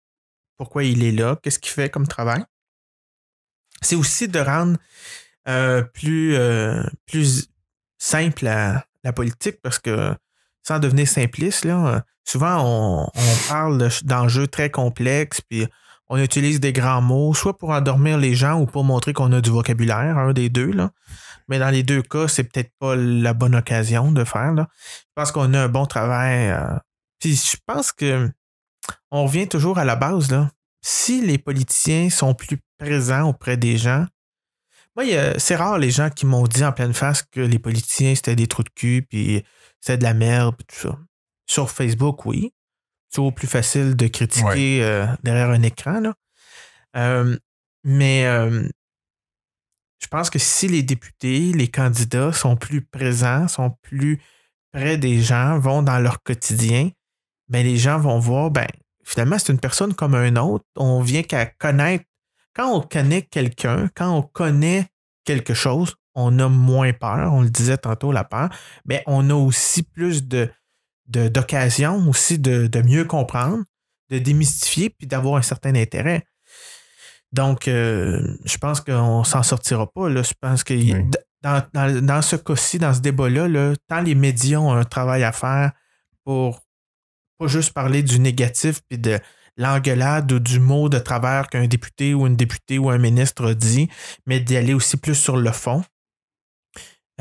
pourquoi il est là, qu'est-ce qu'il fait comme travail. C'est aussi de rendre euh, plus, euh, plus simple la politique parce que sans devenir simpliste, là, souvent, on, parle d'enjeux très complexes, puis on utilise des grands mots, soit pour endormir les gens ou pour montrer qu'on a du vocabulaire, un des deux. Là. Mais dans les deux cas, c'est peut-être pas la bonne occasion de faire. Là. Je pense qu'on a un bon travail. Euh, puis je pense que on revient toujours à la base. Là. Si les politiciens sont plus présents auprès des gens, moi, c'est rare les gens qui m'ont dit en pleine face que les politiciens, c'était des trous de cul, puis c'était de la merde, tout ça. Sur Facebook, oui. C'est toujours plus facile de critiquer euh, derrière un écran. Là. Euh, mais euh, je pense que si les députés, les candidats sont plus présents, sont plus près des gens, vont dans leur quotidien, ben, les gens vont voir, ben, finalement, c'est une personne comme un autre. On vient qu'à connaître. Quand on connaît quelqu'un, quand on connaît quelque chose, on a moins peur. On le disait tantôt, la peur. Mais on a aussi plus de d'occasion aussi de, mieux comprendre, de démystifier, puis d'avoir un certain intérêt. Donc, euh, je pense qu'on s'en sortira pas. Je pense que dans, ce cas-ci, dans ce débat-là, tant les médias ont un travail à faire pour pas juste parler du négatif puis de l'engueulade ou du mot de travers qu'un député ou une députée ou un ministre dit, mais d'y aller aussi plus sur le fond,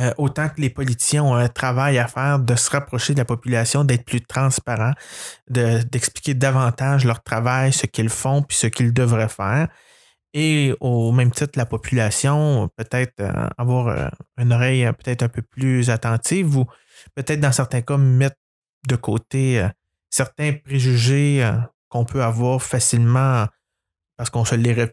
euh, autant que les politiciens ont un travail à faire de se rapprocher de la population, d'être plus transparents, d'expliquer davantage leur travail, ce qu'ils font, puis ce qu'ils devraient faire. Et au même titre, la population peut-être euh, avoir euh, une oreille peut-être un peu plus attentive ou peut-être dans certains cas mettre de côté certains préjugés qu'on peut avoir facilement parce qu'on se les,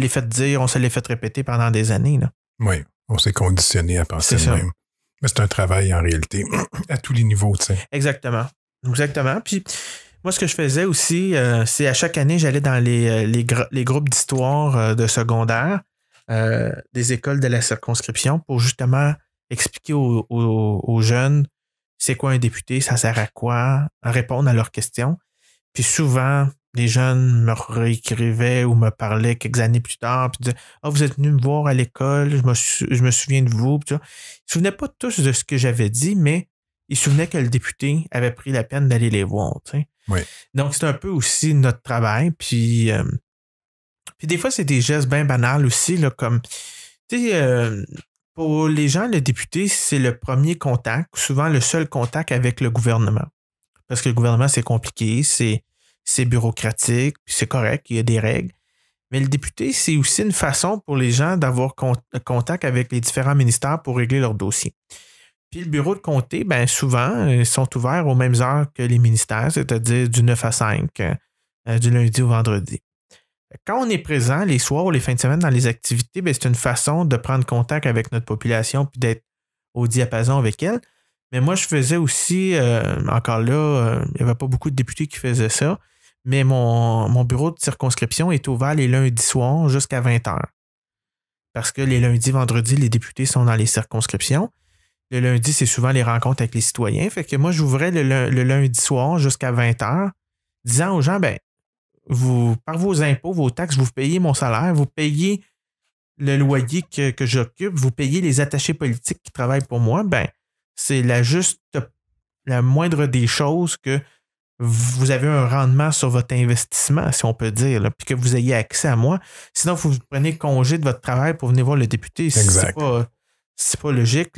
les fait dire, on se les fait répéter pendant des années. Oui, on s'est conditionné à penser même. Mais c'est un travail en réalité, à tous les niveaux, tu Exactement. Exactement. Puis moi, ce que je faisais aussi, euh, c'est à chaque année, j'allais dans les, euh, les, groupes d'histoire euh, de secondaire des écoles de la circonscription pour justement expliquer aux, jeunes c'est quoi un député, ça sert à quoi, répondre à leurs questions. Puis souvent, des jeunes me réécrivaient ou me parlaient quelques années plus tard, puis disaient Ah, vous êtes venu me voir à l'école, je me, souviens de vous. Puis ça. Ils ne se souvenaient pas tous de ce que j'avais dit, mais ils se souvenaient que le député avait pris la peine d'aller les voir. Oui. Donc, c'est un peu aussi notre travail. Puis, euh, puis des fois, c'est des gestes bien banals aussi, là, comme. Tu sais, euh, pour les gens, le député, c'est le premier contact, souvent le seul contact avec le gouvernement. Parce que le gouvernement, c'est compliqué, c'est c'est bureaucratique, c'est correct, il y a des règles. Mais le député, c'est aussi une façon pour les gens d'avoir euh, contact avec les différents ministères pour régler leurs dossiers. Puis le bureau de comté, ben souvent, euh, ils sont ouverts aux mêmes heures que les ministères, c'est-à-dire du 9 à 5, euh, du lundi au vendredi. Quand on est présent les soirs ou les fins de semaine dans les activités, ben, c'est une façon de prendre contact avec notre population puis d'être au diapason avec elle. Mais moi, je faisais aussi, encore là, il n'y avait pas beaucoup de députés qui faisaient ça, mais mon, mon bureau de circonscription est ouvert les lundis soirs jusqu'à 20 heures Parce que les lundis, vendredis, les députés sont dans les circonscriptions. Le lundi, c'est souvent les rencontres avec les citoyens. Fait que moi, j'ouvrais le, le, lundi soir jusqu'à 20 h, disant aux gens, ben, vous, par vos impôts, vos taxes, vous payez mon salaire, vous payez le loyer que, que j'occupe, vous payez les attachés politiques qui travaillent pour moi, ben, c'est la juste, la moindre des choses que vous avez un rendement sur votre investissement, si on peut dire, puis que vous ayez accès à moi. Sinon, vous prenez congé de votre travail pour venir voir le député. C'est pas, pas logique.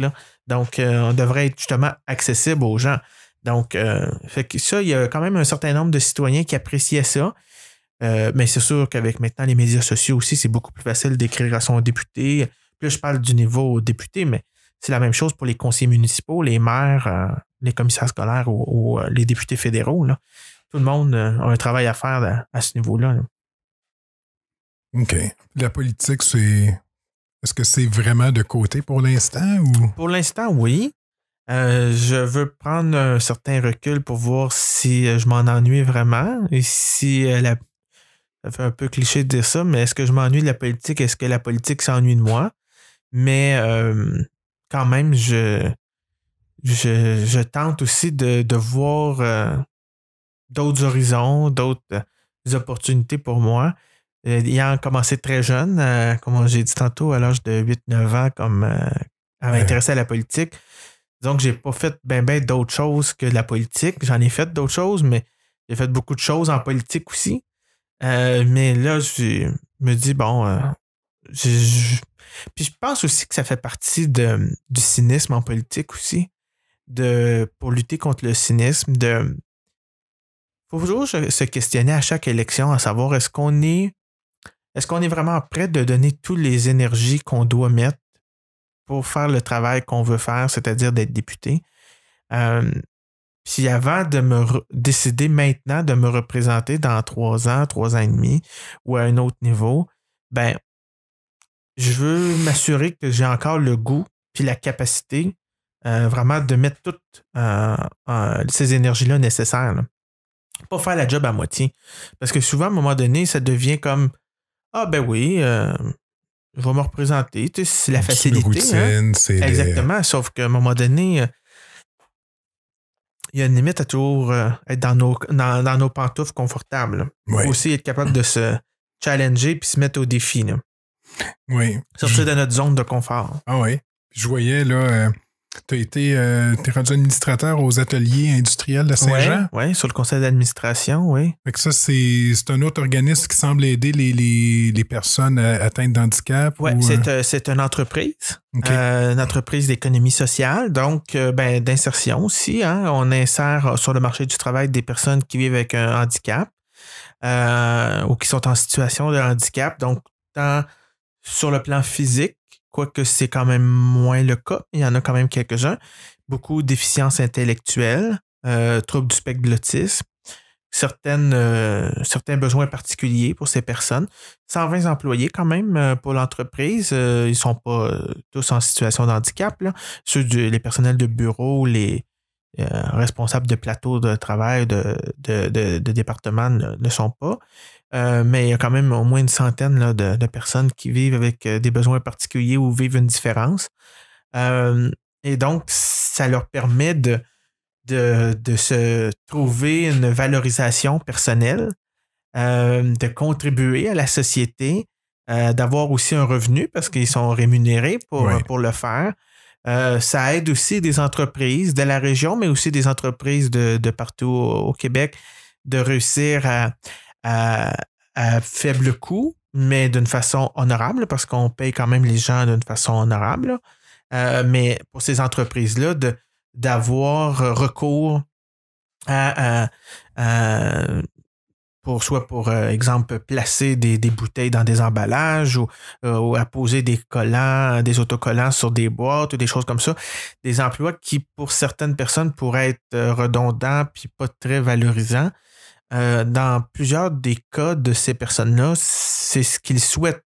Donc, euh, on devrait être justement accessible aux gens. Donc, euh, fait que ça, il y a quand même un certain nombre de citoyens qui appréciaient ça. Euh, mais c'est sûr qu'avec maintenant les médias sociaux aussi, c'est beaucoup plus facile d'écrire à son député. Puis je parle du niveau député, mais c'est la même chose pour les conseillers municipaux, les maires, les commissaires scolaires ou, euh, les députés fédéraux. Là. Tout le monde euh, a un travail à faire euh, à, ce niveau-là. OK. La politique, c'est. Est-ce que c'est vraiment de côté pour l'instant ou. Pour l'instant, oui. je veux prendre un certain recul pour voir si je m'en ennuie vraiment et si Ça fait un peu cliché de dire ça, mais est-ce que je m'ennuie de la politique? Est-ce que la politique s'ennuie de moi? Mais quand même, je, je, tente aussi de, voir euh, d'autres horizons, d'autres euh, opportunités pour moi. Euh, ayant commencé très jeune, comme j'ai dit tantôt, à l'âge de 8-9 ans, comme à m'intéresser à la politique. Donc, j'ai pas fait ben ben d'autres choses que de la politique. J'en ai fait d'autres choses, mais j'ai fait beaucoup de choses en politique aussi. mais là, je me dis, bon, puis je pense aussi que ça fait partie de, du cynisme en politique aussi pour lutter contre le cynisme, de faut toujours se questionner à chaque élection, à savoir est-ce qu'on est, est-ce qu'on est vraiment prêt de donner toutes les énergies qu'on doit mettre pour faire le travail qu'on veut faire, c'est-à-dire d'être député. Euh, puis avant de me décider maintenant de me représenter dans trois ans, trois ans et demi ou à un autre niveau, ben je veux m'assurer que j'ai encore le goût puis la capacité euh, vraiment de mettre toutes euh, ces énergies-là nécessaires. Pas faire la job à moitié. Parce que souvent, à un moment donné, ça devient comme Ah ben oui, euh, je vais me représenter. c'est la facilité. Hein. Exactement. Sauf qu'à un moment donné, il y a une limite à toujours être dans nos, dans, nos pantoufles confortables. aussi être capable de se challenger puis se mettre au défi. Oui. Sortir de notre zone de confort. Ah oui. Je voyais là, tu as été euh, es rendu administrateur aux ateliers industriels de Saint-Jean. Oui, sur le conseil d'administration, oui. Fait ça, c'est un autre organisme qui semble aider les, personnes euh, atteintes d'handicap. Oui, euh, c'est une entreprise, une entreprise d'économie sociale, donc ben, d'insertion aussi. Hein. On insère sur le marché du travail des personnes qui vivent avec un handicap ou qui sont en situation de handicap, donc tant sur le plan physique quoique c'est quand même moins le cas. Il y en a quand même quelques-uns. Beaucoup déficiences intellectuelles, euh, troubles du spectre de l'autisme, certaines, euh, certains besoins particuliers pour ces personnes. 120 employés quand même euh, pour l'entreprise. ils ne sont pas tous en situation de handicap. Ceux les personnels de bureau, les responsables de plateau de travail, de, de, département ne, ne, sont pas. Euh, mais il y a quand même au moins une centaine de, personnes qui vivent avec euh, des besoins particuliers ou vivent une différence. Euh, et donc, ça leur permet de, se trouver une valorisation personnelle, de contribuer à la société, d'avoir aussi un revenu parce qu'ils sont rémunérés pour, pour le faire. ça aide aussi des entreprises de la région, mais aussi des entreprises de partout au, Québec de réussir à, à, faible coût, mais d'une façon honorable, parce qu'on paye quand même les gens d'une façon honorable. Euh, mais pour ces entreprises-là, d'avoir recours à, pour soit pour euh, exemple placer des, bouteilles dans des emballages euh, ou, à poser des collants, des autocollants sur des boîtes ou des choses comme ça, des emplois qui pour certaines personnes pourraient être redondants puis pas très valorisants, euh, dans plusieurs des cas de ces personnes-là, c'est ce qu'ils souhaitent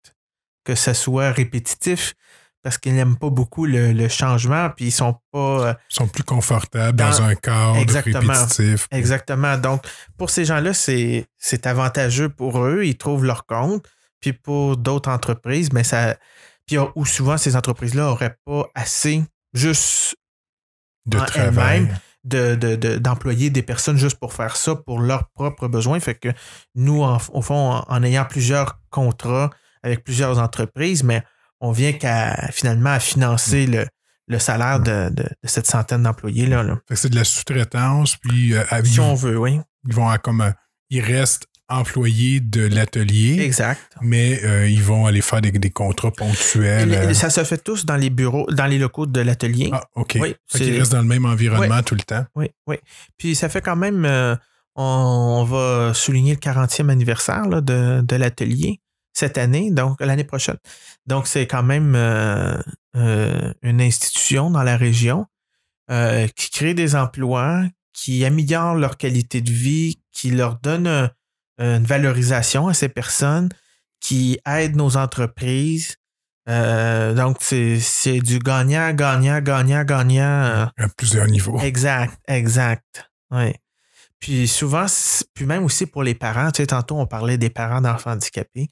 que ça soit répétitif parce qu'ils n'aiment pas beaucoup le, changement, puis ils sont pas. Euh, sont plus confortables dans, un cadre répétitif. Exactement. Donc, pour ces gens-là, c'est avantageux pour eux, ils trouvent leur compte. Puis pour d'autres entreprises, mais ça. où oh, souvent ces entreprises-là n'auraient pas assez juste de travail d'employer des personnes juste pour faire ça, pour leurs propres besoins. Fait que nous, au fond, en, ayant plusieurs contrats avec plusieurs entreprises, mais on vient qu'à finalement à financer le, salaire de, cette centaine d'employés. Là, c'est de la sous-traitance, puis euh, si on veut, oui. Ils vont à comme. Euh, ils restent employés de l'atelier. Exact. Mais euh, ils vont aller faire des, contrats ponctuels. Euh. Ça se fait tous dans les bureaux, dans les locaux de l'atelier. Ah, OK. Oui, ils restent dans le même environnement tout le temps. Oui, oui. Puis ça fait quand même, euh, on, va souligner le 40e anniversaire de, de l'atelier cette année, donc l'année prochaine. Donc c'est quand même une institution dans la région qui crée des emplois, qui améliore leur qualité de vie, qui leur donne euh, une valorisation à ces personnes qui aident nos entreprises. Euh, donc, c'est du gagnant, gagnant, gagnant, gagnant. Euh. À plusieurs niveaux. Exact, exact. Oui. Puis souvent, puis même aussi pour les parents, tu sais, tantôt on parlait des parents d'enfants handicapés.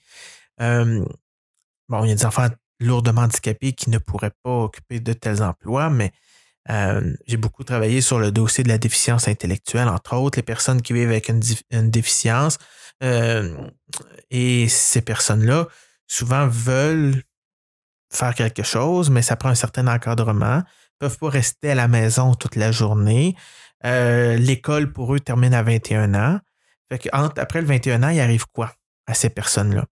bon, il y a des enfants lourdement handicapés qui ne pourraient pas occuper de tels emplois, mais j'ai beaucoup travaillé sur le dossier de la déficience intellectuelle, entre autres, les personnes qui vivent avec une déficience euh, et ces personnes-là, souvent, veulent faire quelque chose, mais ça prend un certain encadrement, peuvent pas rester à la maison toute la journée. Euh, l'école pour eux termine à 21 ans. Fait que après le 21 ans, il arrive quoi à ces personnes-là?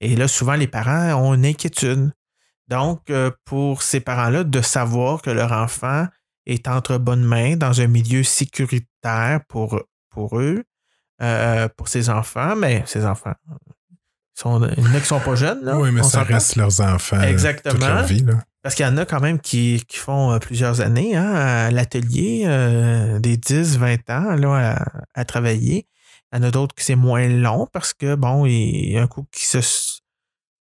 Et là, souvent, les parents ont une inquiétude. Donc, euh, pour ces parents-là, de savoir que leur enfant est entre bonnes mains dans un milieu sécuritaire pour, pour eux, euh, euh, pour ses enfants, mais ses enfants. Sont, il y en a qui sont pas jeunes. oui, mais ça reste leurs enfants euh, Exactement. Parce qu'il y en a quand même qui, font plusieurs années hein, à l'atelier, des 10, 20 ans là, à, travailler. Il y en a d'autres qui c'est moins long parce que, bon, il un coup qui se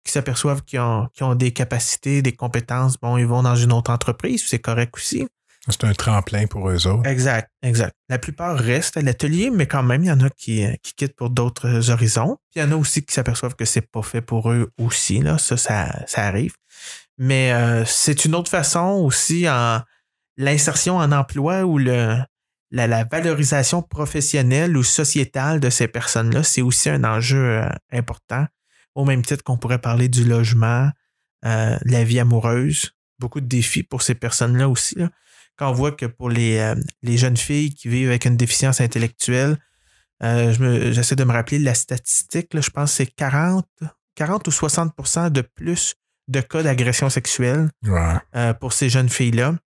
qui s'aperçoivent qu'ils ont, ont, des capacités, des compétences, bon, ils vont dans une autre entreprise, c'est correct aussi. C'est un tremplin pour eux autres. Exact, exact. La plupart restent à l'atelier, mais quand même, il y en a qui, euh, qui quittent pour d'autres euh, horizons. Puis il y en a aussi qui s'aperçoivent que c'est pas fait pour eux aussi. Là. Ça, ça, arrive. Mais euh, c'est une autre façon aussi en l'insertion en emploi ou la, valorisation professionnelle ou sociétale de ces personnes-là, c'est aussi un enjeu important. Au même titre qu'on pourrait parler du logement, la vie amoureuse, beaucoup de défis pour ces personnes-là aussi quand on voit que pour euh, les, jeunes filles qui vivent avec une déficience intellectuelle, euh, j'essaie de me rappeler la statistique, je pense que c'est 40, ou 60 de plus de cas d'agression sexuelle euh, pour ces jeunes filles-là,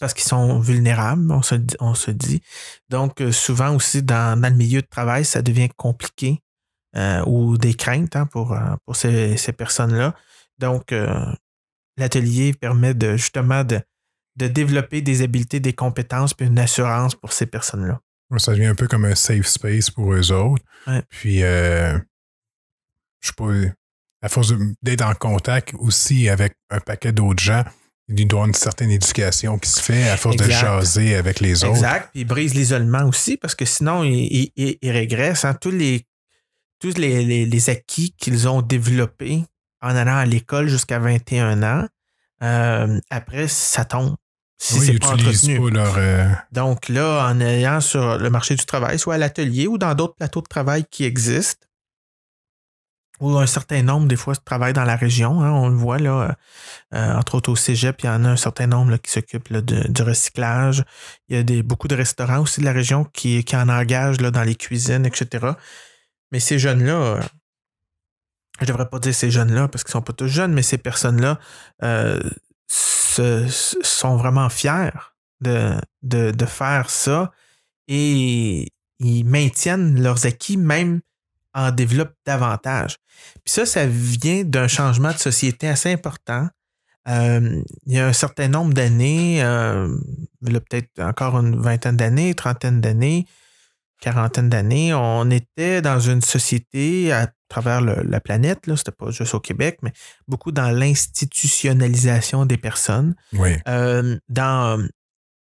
parce qu'ils sont vulnérables, on se, dit. Donc, souvent aussi, dans, dans, le milieu de travail, ça devient compliqué ou des craintes hein, pour, ces, ces personnes-là. Donc, l'atelier permet de justement de, de développer des habiletés, des compétences, puis une assurance pour ces personnes-là. Ça devient un peu comme un safe space pour eux autres. Puis, euh, je sais pas, à force d'être en contact aussi avec un paquet d'autres gens, ils doit une certaine éducation qui se fait à force de jaser avec les autres. Exact. Puis ils brise l'isolement aussi parce que sinon, ils il, régressent. Hein. Tous, les, tous acquis qu'ils ont développés en allant à l'école jusqu'à 21 ans, euh, après, ça tombe leur, euh, Donc là, en ayant sur le marché du travail, soit à l'atelier ou dans d'autres plateaux de travail qui existent, où un certain nombre, des fois, travaillent dans la région, hein, on le voit, là, euh, entre autres au Cégep, il y en a un certain nombre qui s'occupent du recyclage. Il y a des, beaucoup de restaurants aussi de la région qui, qui en engagent dans les cuisines, etc. Mais ces jeunes-là, euh, je ne devrais pas dire ces jeunes-là parce qu'ils ne sont pas tous jeunes, mais ces personnes-là, euh, sont vraiment fiers de, de, de faire ça et ils maintiennent leurs acquis même en développent davantage. Puis ça, ça vient d'un changement de société assez important. Euh, il y a un certain nombre d'années, euh, peut-être encore une vingtaine d'années, trentaine d'années, quarantaine d'années, on était dans une société à travers la planète, là, c'était pas juste au Québec, mais beaucoup dans l'institutionnalisation des personnes. Euh, dans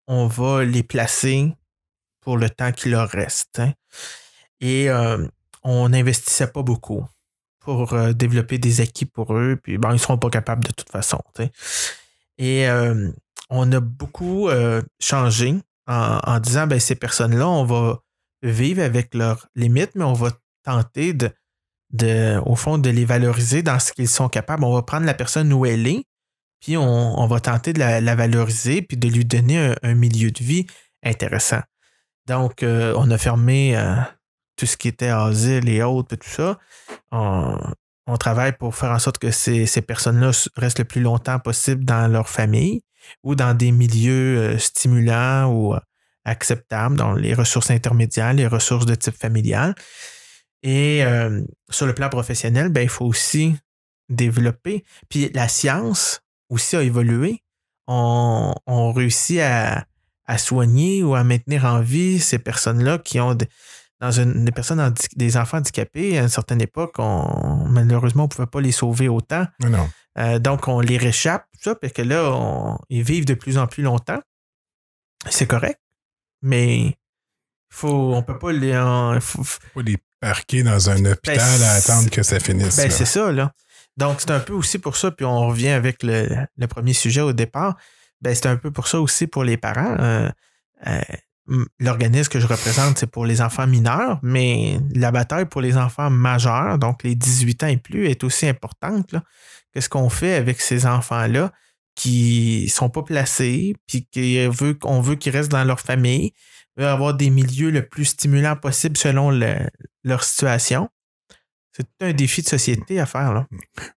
on va les placer pour le temps qui leur reste. Hein. Et euh, on n'investissait pas beaucoup pour euh, développer des acquis pour eux, puis bon, ils ne seront pas capables de toute façon. Et on a beaucoup changé en, disant ben, ces personnes-là, on va vivent avec leurs limites, mais on va tenter de, de au fond, de les valoriser dans ce qu'ils sont capables. On va prendre la personne où elle est, puis on, va tenter de la, valoriser, puis de lui donner un, milieu de vie intéressant. Donc, euh, on a fermé euh, tout ce qui était asile et autres, tout ça. On, travaille pour faire en sorte que ces, personnes-là restent le plus longtemps possible dans leur famille ou dans des milieux euh, stimulants ou acceptables dans les ressources intermédiaires, les ressources de type familial. Et euh, sur le plan professionnel, ben, il faut aussi développer. Puis la science aussi a évolué. On, réussit à, soigner ou à maintenir en vie ces personnes-là qui ont des, dans une, personnes des enfants handicapés. À une certaine époque, malheureusement, on ne pouvait pas les sauver autant. Euh, donc, on les réchappe, tout ça, parce que là, ils vivent de plus en plus longtemps. C'est correct mais faut, on peut pas les. On, faut, les parquer dans un ben, hôpital à attendre que ça finisse. Ben, c'est ça, là. Donc, c'est un peu aussi pour ça, puis on revient avec le, premier sujet au départ. Ben, c'est un peu pour ça aussi pour les parents. Euh, euh, l'organisme que je représente, c'est pour les enfants mineurs, mais la bataille pour les enfants majeurs, donc les 18 ans et plus, est aussi importante. Qu'est-ce qu'on fait avec ces enfants-là? qui sont pas placés, puis qu'on veut, veut qu'ils restent dans leur famille, veut avoir des milieux le plus stimulants possible selon leur situation. C'est un défi de société à faire.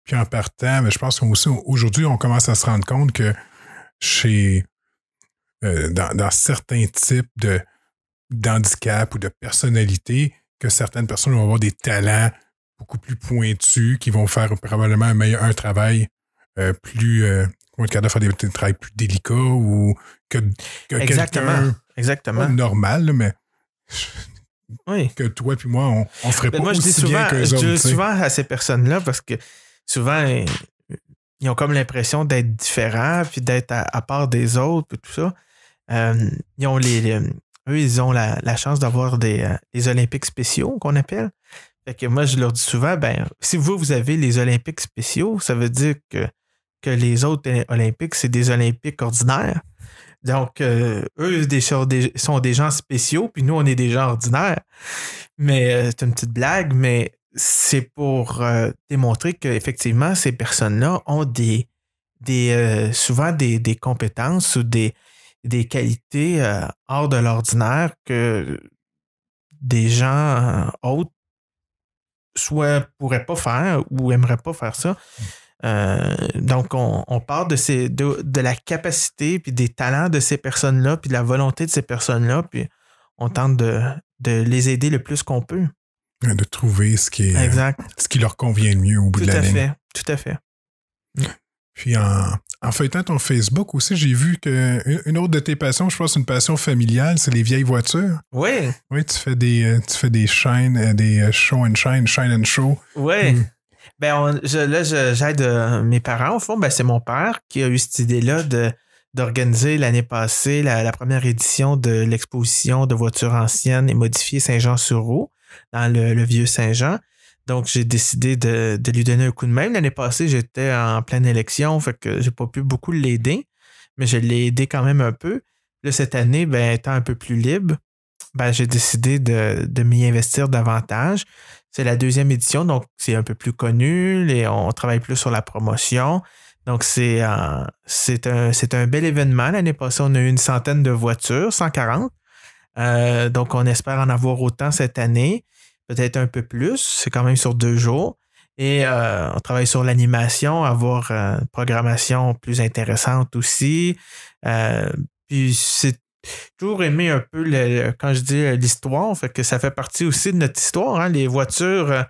Puis en partant, mais je pense qu'aujourd'hui, on commence à se rendre compte que chez euh, dans, certains types de d'handicap ou de personnalité, que certaines personnes vont avoir des talents beaucoup plus pointus qui vont faire probablement un, meilleur, un travail euh, plus. Euh, on faire des, travails plus délicats ou que, que Exactement. Exactement. normal, mais. Que toi puis moi, on, on ferait ben, pas moi, je dis souvent, Je souvent à ces personnes-là parce que souvent, ils ont comme l'impression d'être différents, puis d'être à, part des autres, puis tout ça. Euh, ils ont les, eux, ils ont la, chance d'avoir des, les Olympiques spéciaux, qu'on appelle. Fait que moi, je leur dis souvent, ben, si vous, vous avez les Olympiques spéciaux, ça veut dire que que les autres Olympiques, c'est des Olympiques ordinaires. Donc, euh, eux des, sont, des, gens spéciaux, puis nous, on est des gens ordinaires. Mais euh, c'est une petite blague, mais c'est pour démontrer euh, démontrer qu'effectivement, ces personnes-là ont des, des souvent des, compétences ou des, des qualités hors de l'ordinaire que des gens autres soit pourraient pas faire ou aimeraient pas faire ça. Mmh. Euh, donc, on, part de, ces, de, de, la capacité, puis des talents de ces personnes-là, puis de la volonté de ces personnes-là, puis on tente de, de, les aider le plus qu'on peut. De trouver ce qui, ce qui leur convient le mieux au bout de la tout à fait. Puis en, feuilletant ton Facebook aussi, j'ai vu qu'une autre de tes passions, je pense une passion familiale, c'est les vieilles voitures. Oui. Oui, tu fais des euh, tu fais des euh, des show and shine, shine and show. Oui. Hmm. Ben, là, j'aide euh, mes parents. Au fond, ben, c'est mon père qui a eu cette idée-là d'organiser l'année passée la, première édition de l'exposition de voitures anciennes et modifiées Saint-Jean-sur-Eau dans le, vieux Saint-Jean. Donc, j'ai décidé de, lui donner un coup de main. L'année passée, j'étais en pleine élection, fait que j'ai pas pu beaucoup l'aider, mais je l'ai aidé quand même un peu. Là, cette année, ben, étant un peu plus libre, ben, j'ai décidé de m'y investir davantage. C'est la deuxième édition, donc c'est un peu plus connu. et on travaille plus sur la promotion. Donc, c'est euh, un, bel événement. L'année passée, on a eu une centaine de voitures, 140. Euh, donc, on espère en avoir autant cette année, peut-être un peu plus. C'est quand même sur deux jours. Et euh, on travaille sur l'animation, avoir une programmation plus intéressante aussi. puis, c'est toujours aimé un peu, le, quand je dis euh, l'histoire, fait que ça fait partie aussi de notre histoire. Hein. Les voitures, euh,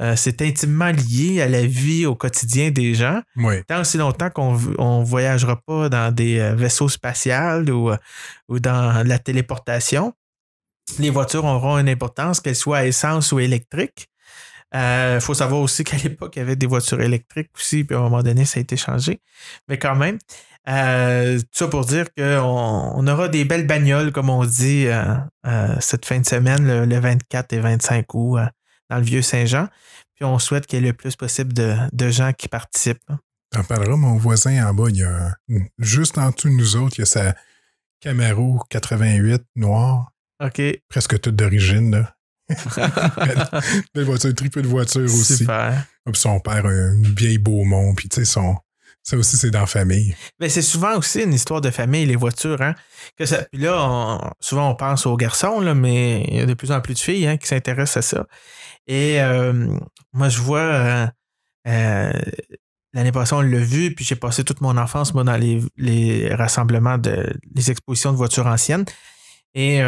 euh, c'est intimement lié à la vie, au quotidien des gens. Tant aussi longtemps qu'on ne voyagera pas dans des vaisseaux spatials ou, ou dans la téléportation, les voitures auront une importance, qu'elles soient à essence ou électriques. Il faut savoir aussi qu'à l'époque, il y avait des voitures électriques aussi, puis à un moment donné, ça a été changé. Mais quand même, euh, tout ça pour dire qu'on on aura des belles bagnoles, comme on dit, euh, euh, cette fin de semaine, le, 24 et 25 août, dans le vieux Saint-Jean. Puis on souhaite qu'il y ait le plus possible de, gens qui participent. Hein. T'en parlera mon voisin en bas, il y a juste en dessous de nous autres, il y a sa Camaro 88 noire. OK. Presque toute d'origine, là. Belle voiture, de voiture aussi. Ah, son père, une vieille Beaumont, puis tu sais, son ça aussi, c'est dans la famille. Mais c'est souvent aussi une histoire de famille, les voitures. Hein? Que ça, puis là, souvent, on pense aux garçons, là, mais il y a de plus en plus de filles hein, qui s'intéressent à ça. Et euh, moi, je vois, euh, euh, l'année passée, on l'a vu, puis j'ai passé toute mon enfance, moi, dans les, rassemblements, de, les expositions de voitures anciennes. Et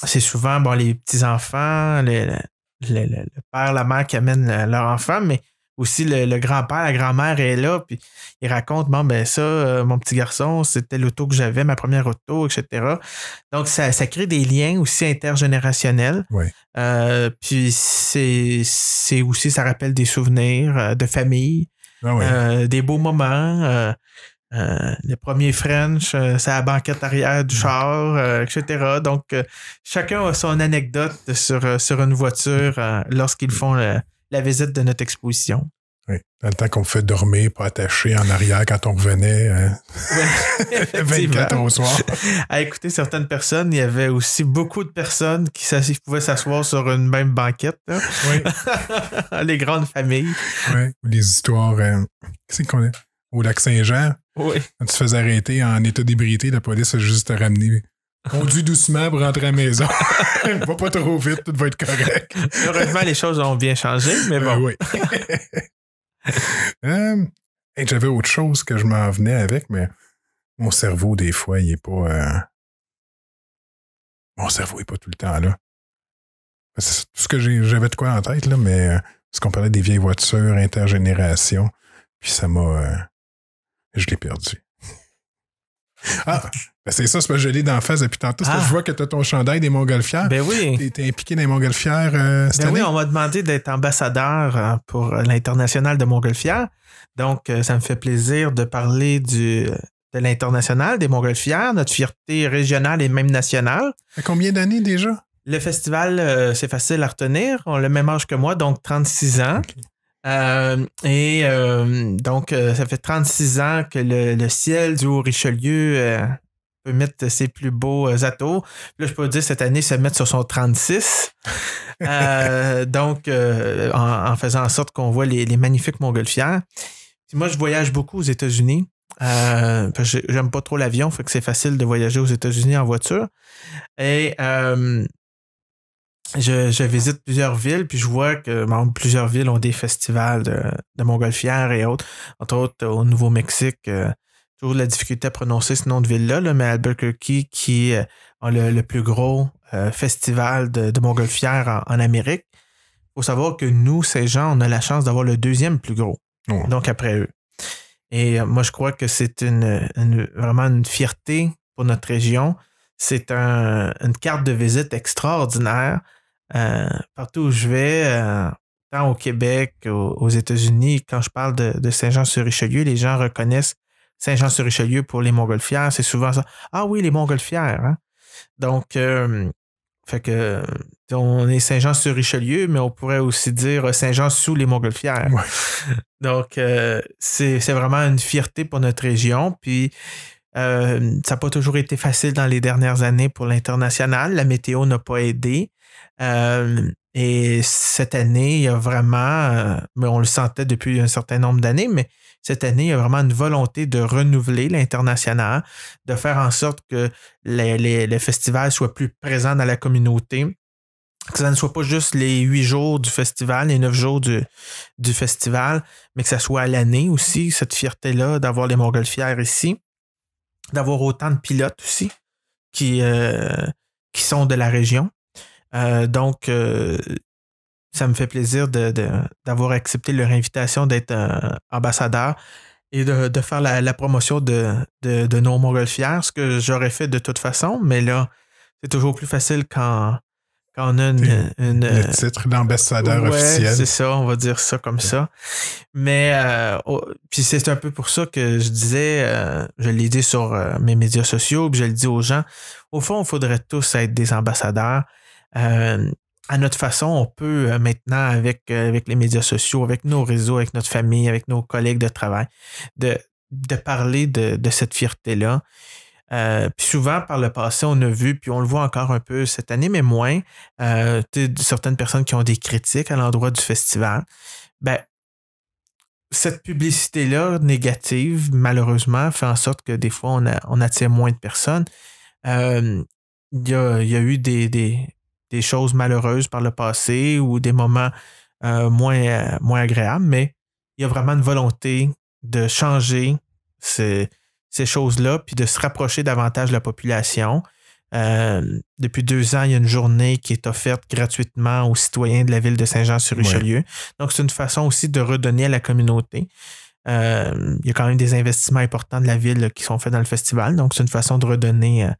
c'est souvent, bon, les petits-enfants, le, le, père, la mère qui amènent leur enfant, mais aussi le, grand-père, la grand-mère est là, puis il raconte Bon, ben ça, euh, mon petit garçon, c'était l'auto que j'avais, ma première auto, etc. Donc, ça, crée des liens aussi intergénérationnels. Euh, puis c'est aussi, ça rappelle des souvenirs euh, de famille, ah des beaux moments. Euh, le premier French, sa c'est banquette arrière du char, etc. Donc, chacun a son anecdote sur, sur une voiture lorsqu'ils mm. font le, la visite de notre exposition. Oui. Dans le temps qu'on fait dormir, pas attaché en arrière quand on revenait hein? ouais, au soir. À écouter certaines personnes, il y avait aussi beaucoup de personnes qui pouvaient s'asseoir sur une même banquette. Hein. Oui. les grandes familles. Oui. Les histoires. Qu'est-ce euh, qu'on est. Au lac Saint-Jean. Oui. Quand tu te faisais arrêter en état d'ébriété, la police a juste ramené... Conduis doucement pour rentrer à la maison. va pas trop vite, tout va être correct. Heureusement, les choses ont bien changé, mais ben bon. oui. Euh, j'avais autre chose que je m'en venais avec, mais mon cerveau, des fois, il est pas. Euh, mon cerveau est pas tout le temps là. Ben, c'est tout ce que j'avais de quoi en tête, là, mais euh, ce qu'on parlait des vieilles voitures, intergénération, puis ça m'a. je l'ai perdu. Ah, ben, c'est ça, c'est pas joli d'en face depuis tantôt. Que je ah. vois que tu as ton chandail des Montgolfières. Ben oui. Tu impliqué dans les Montgolfières euh, cette ben année? on m'a demandé d'être ambassadeur euh, pour l'international de Montgolfières. Donc, euh, ça me fait plaisir de parler du, de l'international des Montgolfières, notre fierté régionale et même nationale. À combien d'années déjà? Le festival, c'est facile à retenir. On a le même âge que moi, donc 36 ans. Euh, et euh, donc, euh, ça fait 36 ans que le, ciel du Haut-Richelieu peut mettre ses plus beaux atouts. Là, je peux dire, cette année, se mettre sur son 36. donc, en, faisant en sorte qu'on voit les, magnifiques montgolfières. moi, je voyage beaucoup aux États-Unis. J'aime pas trop l'avion, fait que c'est facile de voyager aux États-Unis en voiture. Et euh, je, visite plusieurs villes, puis je vois que plusieurs villes ont des festivals de, de et autres. Entre autres, au Nouveau-Mexique, euh, toujours de la difficulté à prononcer ce nom de ville-là, mais Albuquerque, qui euh, a le, plus gros euh, festival de, de en, Amérique. Il faut savoir que nous, ces gens, on a la chance d'avoir le deuxième plus gros, donc après eux. Et moi, je crois que c'est vraiment une fierté pour notre région. C'est une carte de visite extraordinaire euh, partout où je vais, euh, tant au Québec, aux, États-Unis, quand je parle de, Saint-Jean-sur-Richelieu, les gens reconnaissent Saint-Jean-sur-Richelieu pour les montgolfières. C'est souvent ça. Ah oui, les montgolfières. Hein. Donc, euh, fait que on est Saint-Jean-sur-Richelieu, mais on pourrait aussi dire Saint-Jean-sous les montgolfières. Donc, c'est vraiment une fierté pour notre région. Puis, euh, ça n'a pas toujours été facile dans les dernières années pour l'international. La météo n'a pas aidé. Euh, et cette année, il y a vraiment, euh, mais on le sentait depuis un certain nombre d'années, mais cette année, il y a vraiment une volonté de renouveler l'international, de faire en sorte que les, festivals soient plus présents dans la communauté, que ça ne soit pas juste les huit jours du festival, les neuf jours du, du, festival, mais que ça soit à l'année aussi, cette fierté-là d'avoir les montgolfières ici d'avoir autant de pilotes aussi qui, euh, qui sont de la région. Euh, donc, euh, ça me fait plaisir d'avoir accepté leur invitation d'être ambassadeur et de, faire la, promotion de, de, nos montgolfières, ce que j'aurais fait de toute façon, mais là, c'est toujours plus facile quand, quand on a une, le titre d'ambassadeur officiel. C'est ça, on va dire ça comme ça. Mais euh, puis c'est un peu pour ça que je disais, euh, je l'ai dit sur euh, mes médias sociaux, puis je le dis aux gens. Au fond, il faudrait tous être des ambassadeurs. à notre façon, on peut maintenant, avec, avec les médias sociaux, avec nos réseaux, avec notre famille, avec nos collègues de travail, de, de parler de, de cette fierté-là. Euh, puis souvent, par le passé, on a vu, puis on le voit encore un peu cette année, mais moins, euh, certaines personnes qui ont des critiques à l'endroit du festival. Ben, cette publicité-là négative, malheureusement, fait en sorte que des fois, on, attire moins de personnes. Euh, il y, a, eu des, des, choses malheureuses par le passé ou des moments moins, moins agréables, mais il y a vraiment une volonté de changer. C'est ces choses-là, puis de se rapprocher davantage de la population. Euh, depuis deux ans, il y a une journée qui est offerte gratuitement aux citoyens de la ville de Saint-Jean-sur-Richelieu. Donc, c'est une façon aussi de redonner à la communauté. Euh, il y a quand même des investissements importants de la ville qui sont faits dans le festival. Donc, c'est une façon de redonner euh,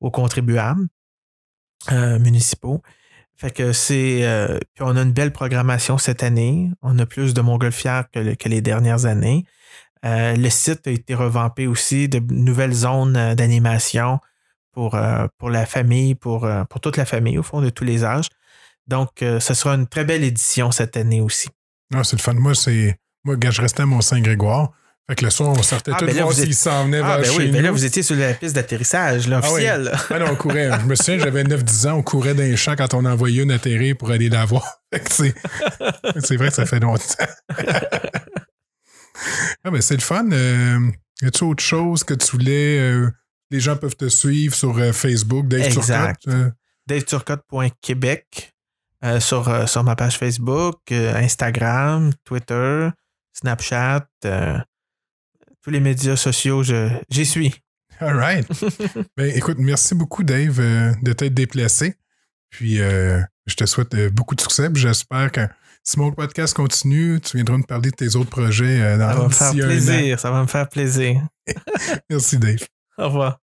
aux contribuables municipaux. Fait que c'est. puis on a une belle programmation cette année. On a plus de montgolfières que les dernières années. Euh, le site a été revampé aussi, de nouvelles zones euh, d'animation pour, euh, pour la famille, pour, pour toute la famille, au fond, de tous les âges. Donc, ce sera une très belle édition cette année aussi. Ah, c'est le fun. Moi, c'est. Moi, je restais à Mont-Saint-Grégoire. Fait que le soir, on sortait ah, tout ben le monde s'en venait ah, vers ben chez oui, ben nous. là, vous étiez sur la piste d'atterrissage, là, ah officielle. Ah, non, on courait. je me souviens, j'avais 9-10 ans, on courait dans les champs quand on envoyait une atterrir pour aller la voir. c'est vrai que ça fait longtemps. ah, mais c'est le fun. Euh, y a-tu autre chose que tu voulais? Euh, les gens peuvent te suivre sur euh, Facebook, Dave exact. Turcotte. DaveTurcotte.Québec sur, sur ma page Facebook, Instagram, Twitter, Snapchat, tous les médias sociaux, j'y suis. All right. Ben, écoute, merci beaucoup, Dave, de t'être déplacé. Puis, je te souhaite beaucoup de succès. J'espère que mon Podcast continue. Tu viendras me parler de tes autres projets euh, dans Ça va me faire plaisir. Ça va me faire plaisir. Merci, Dave. Au revoir.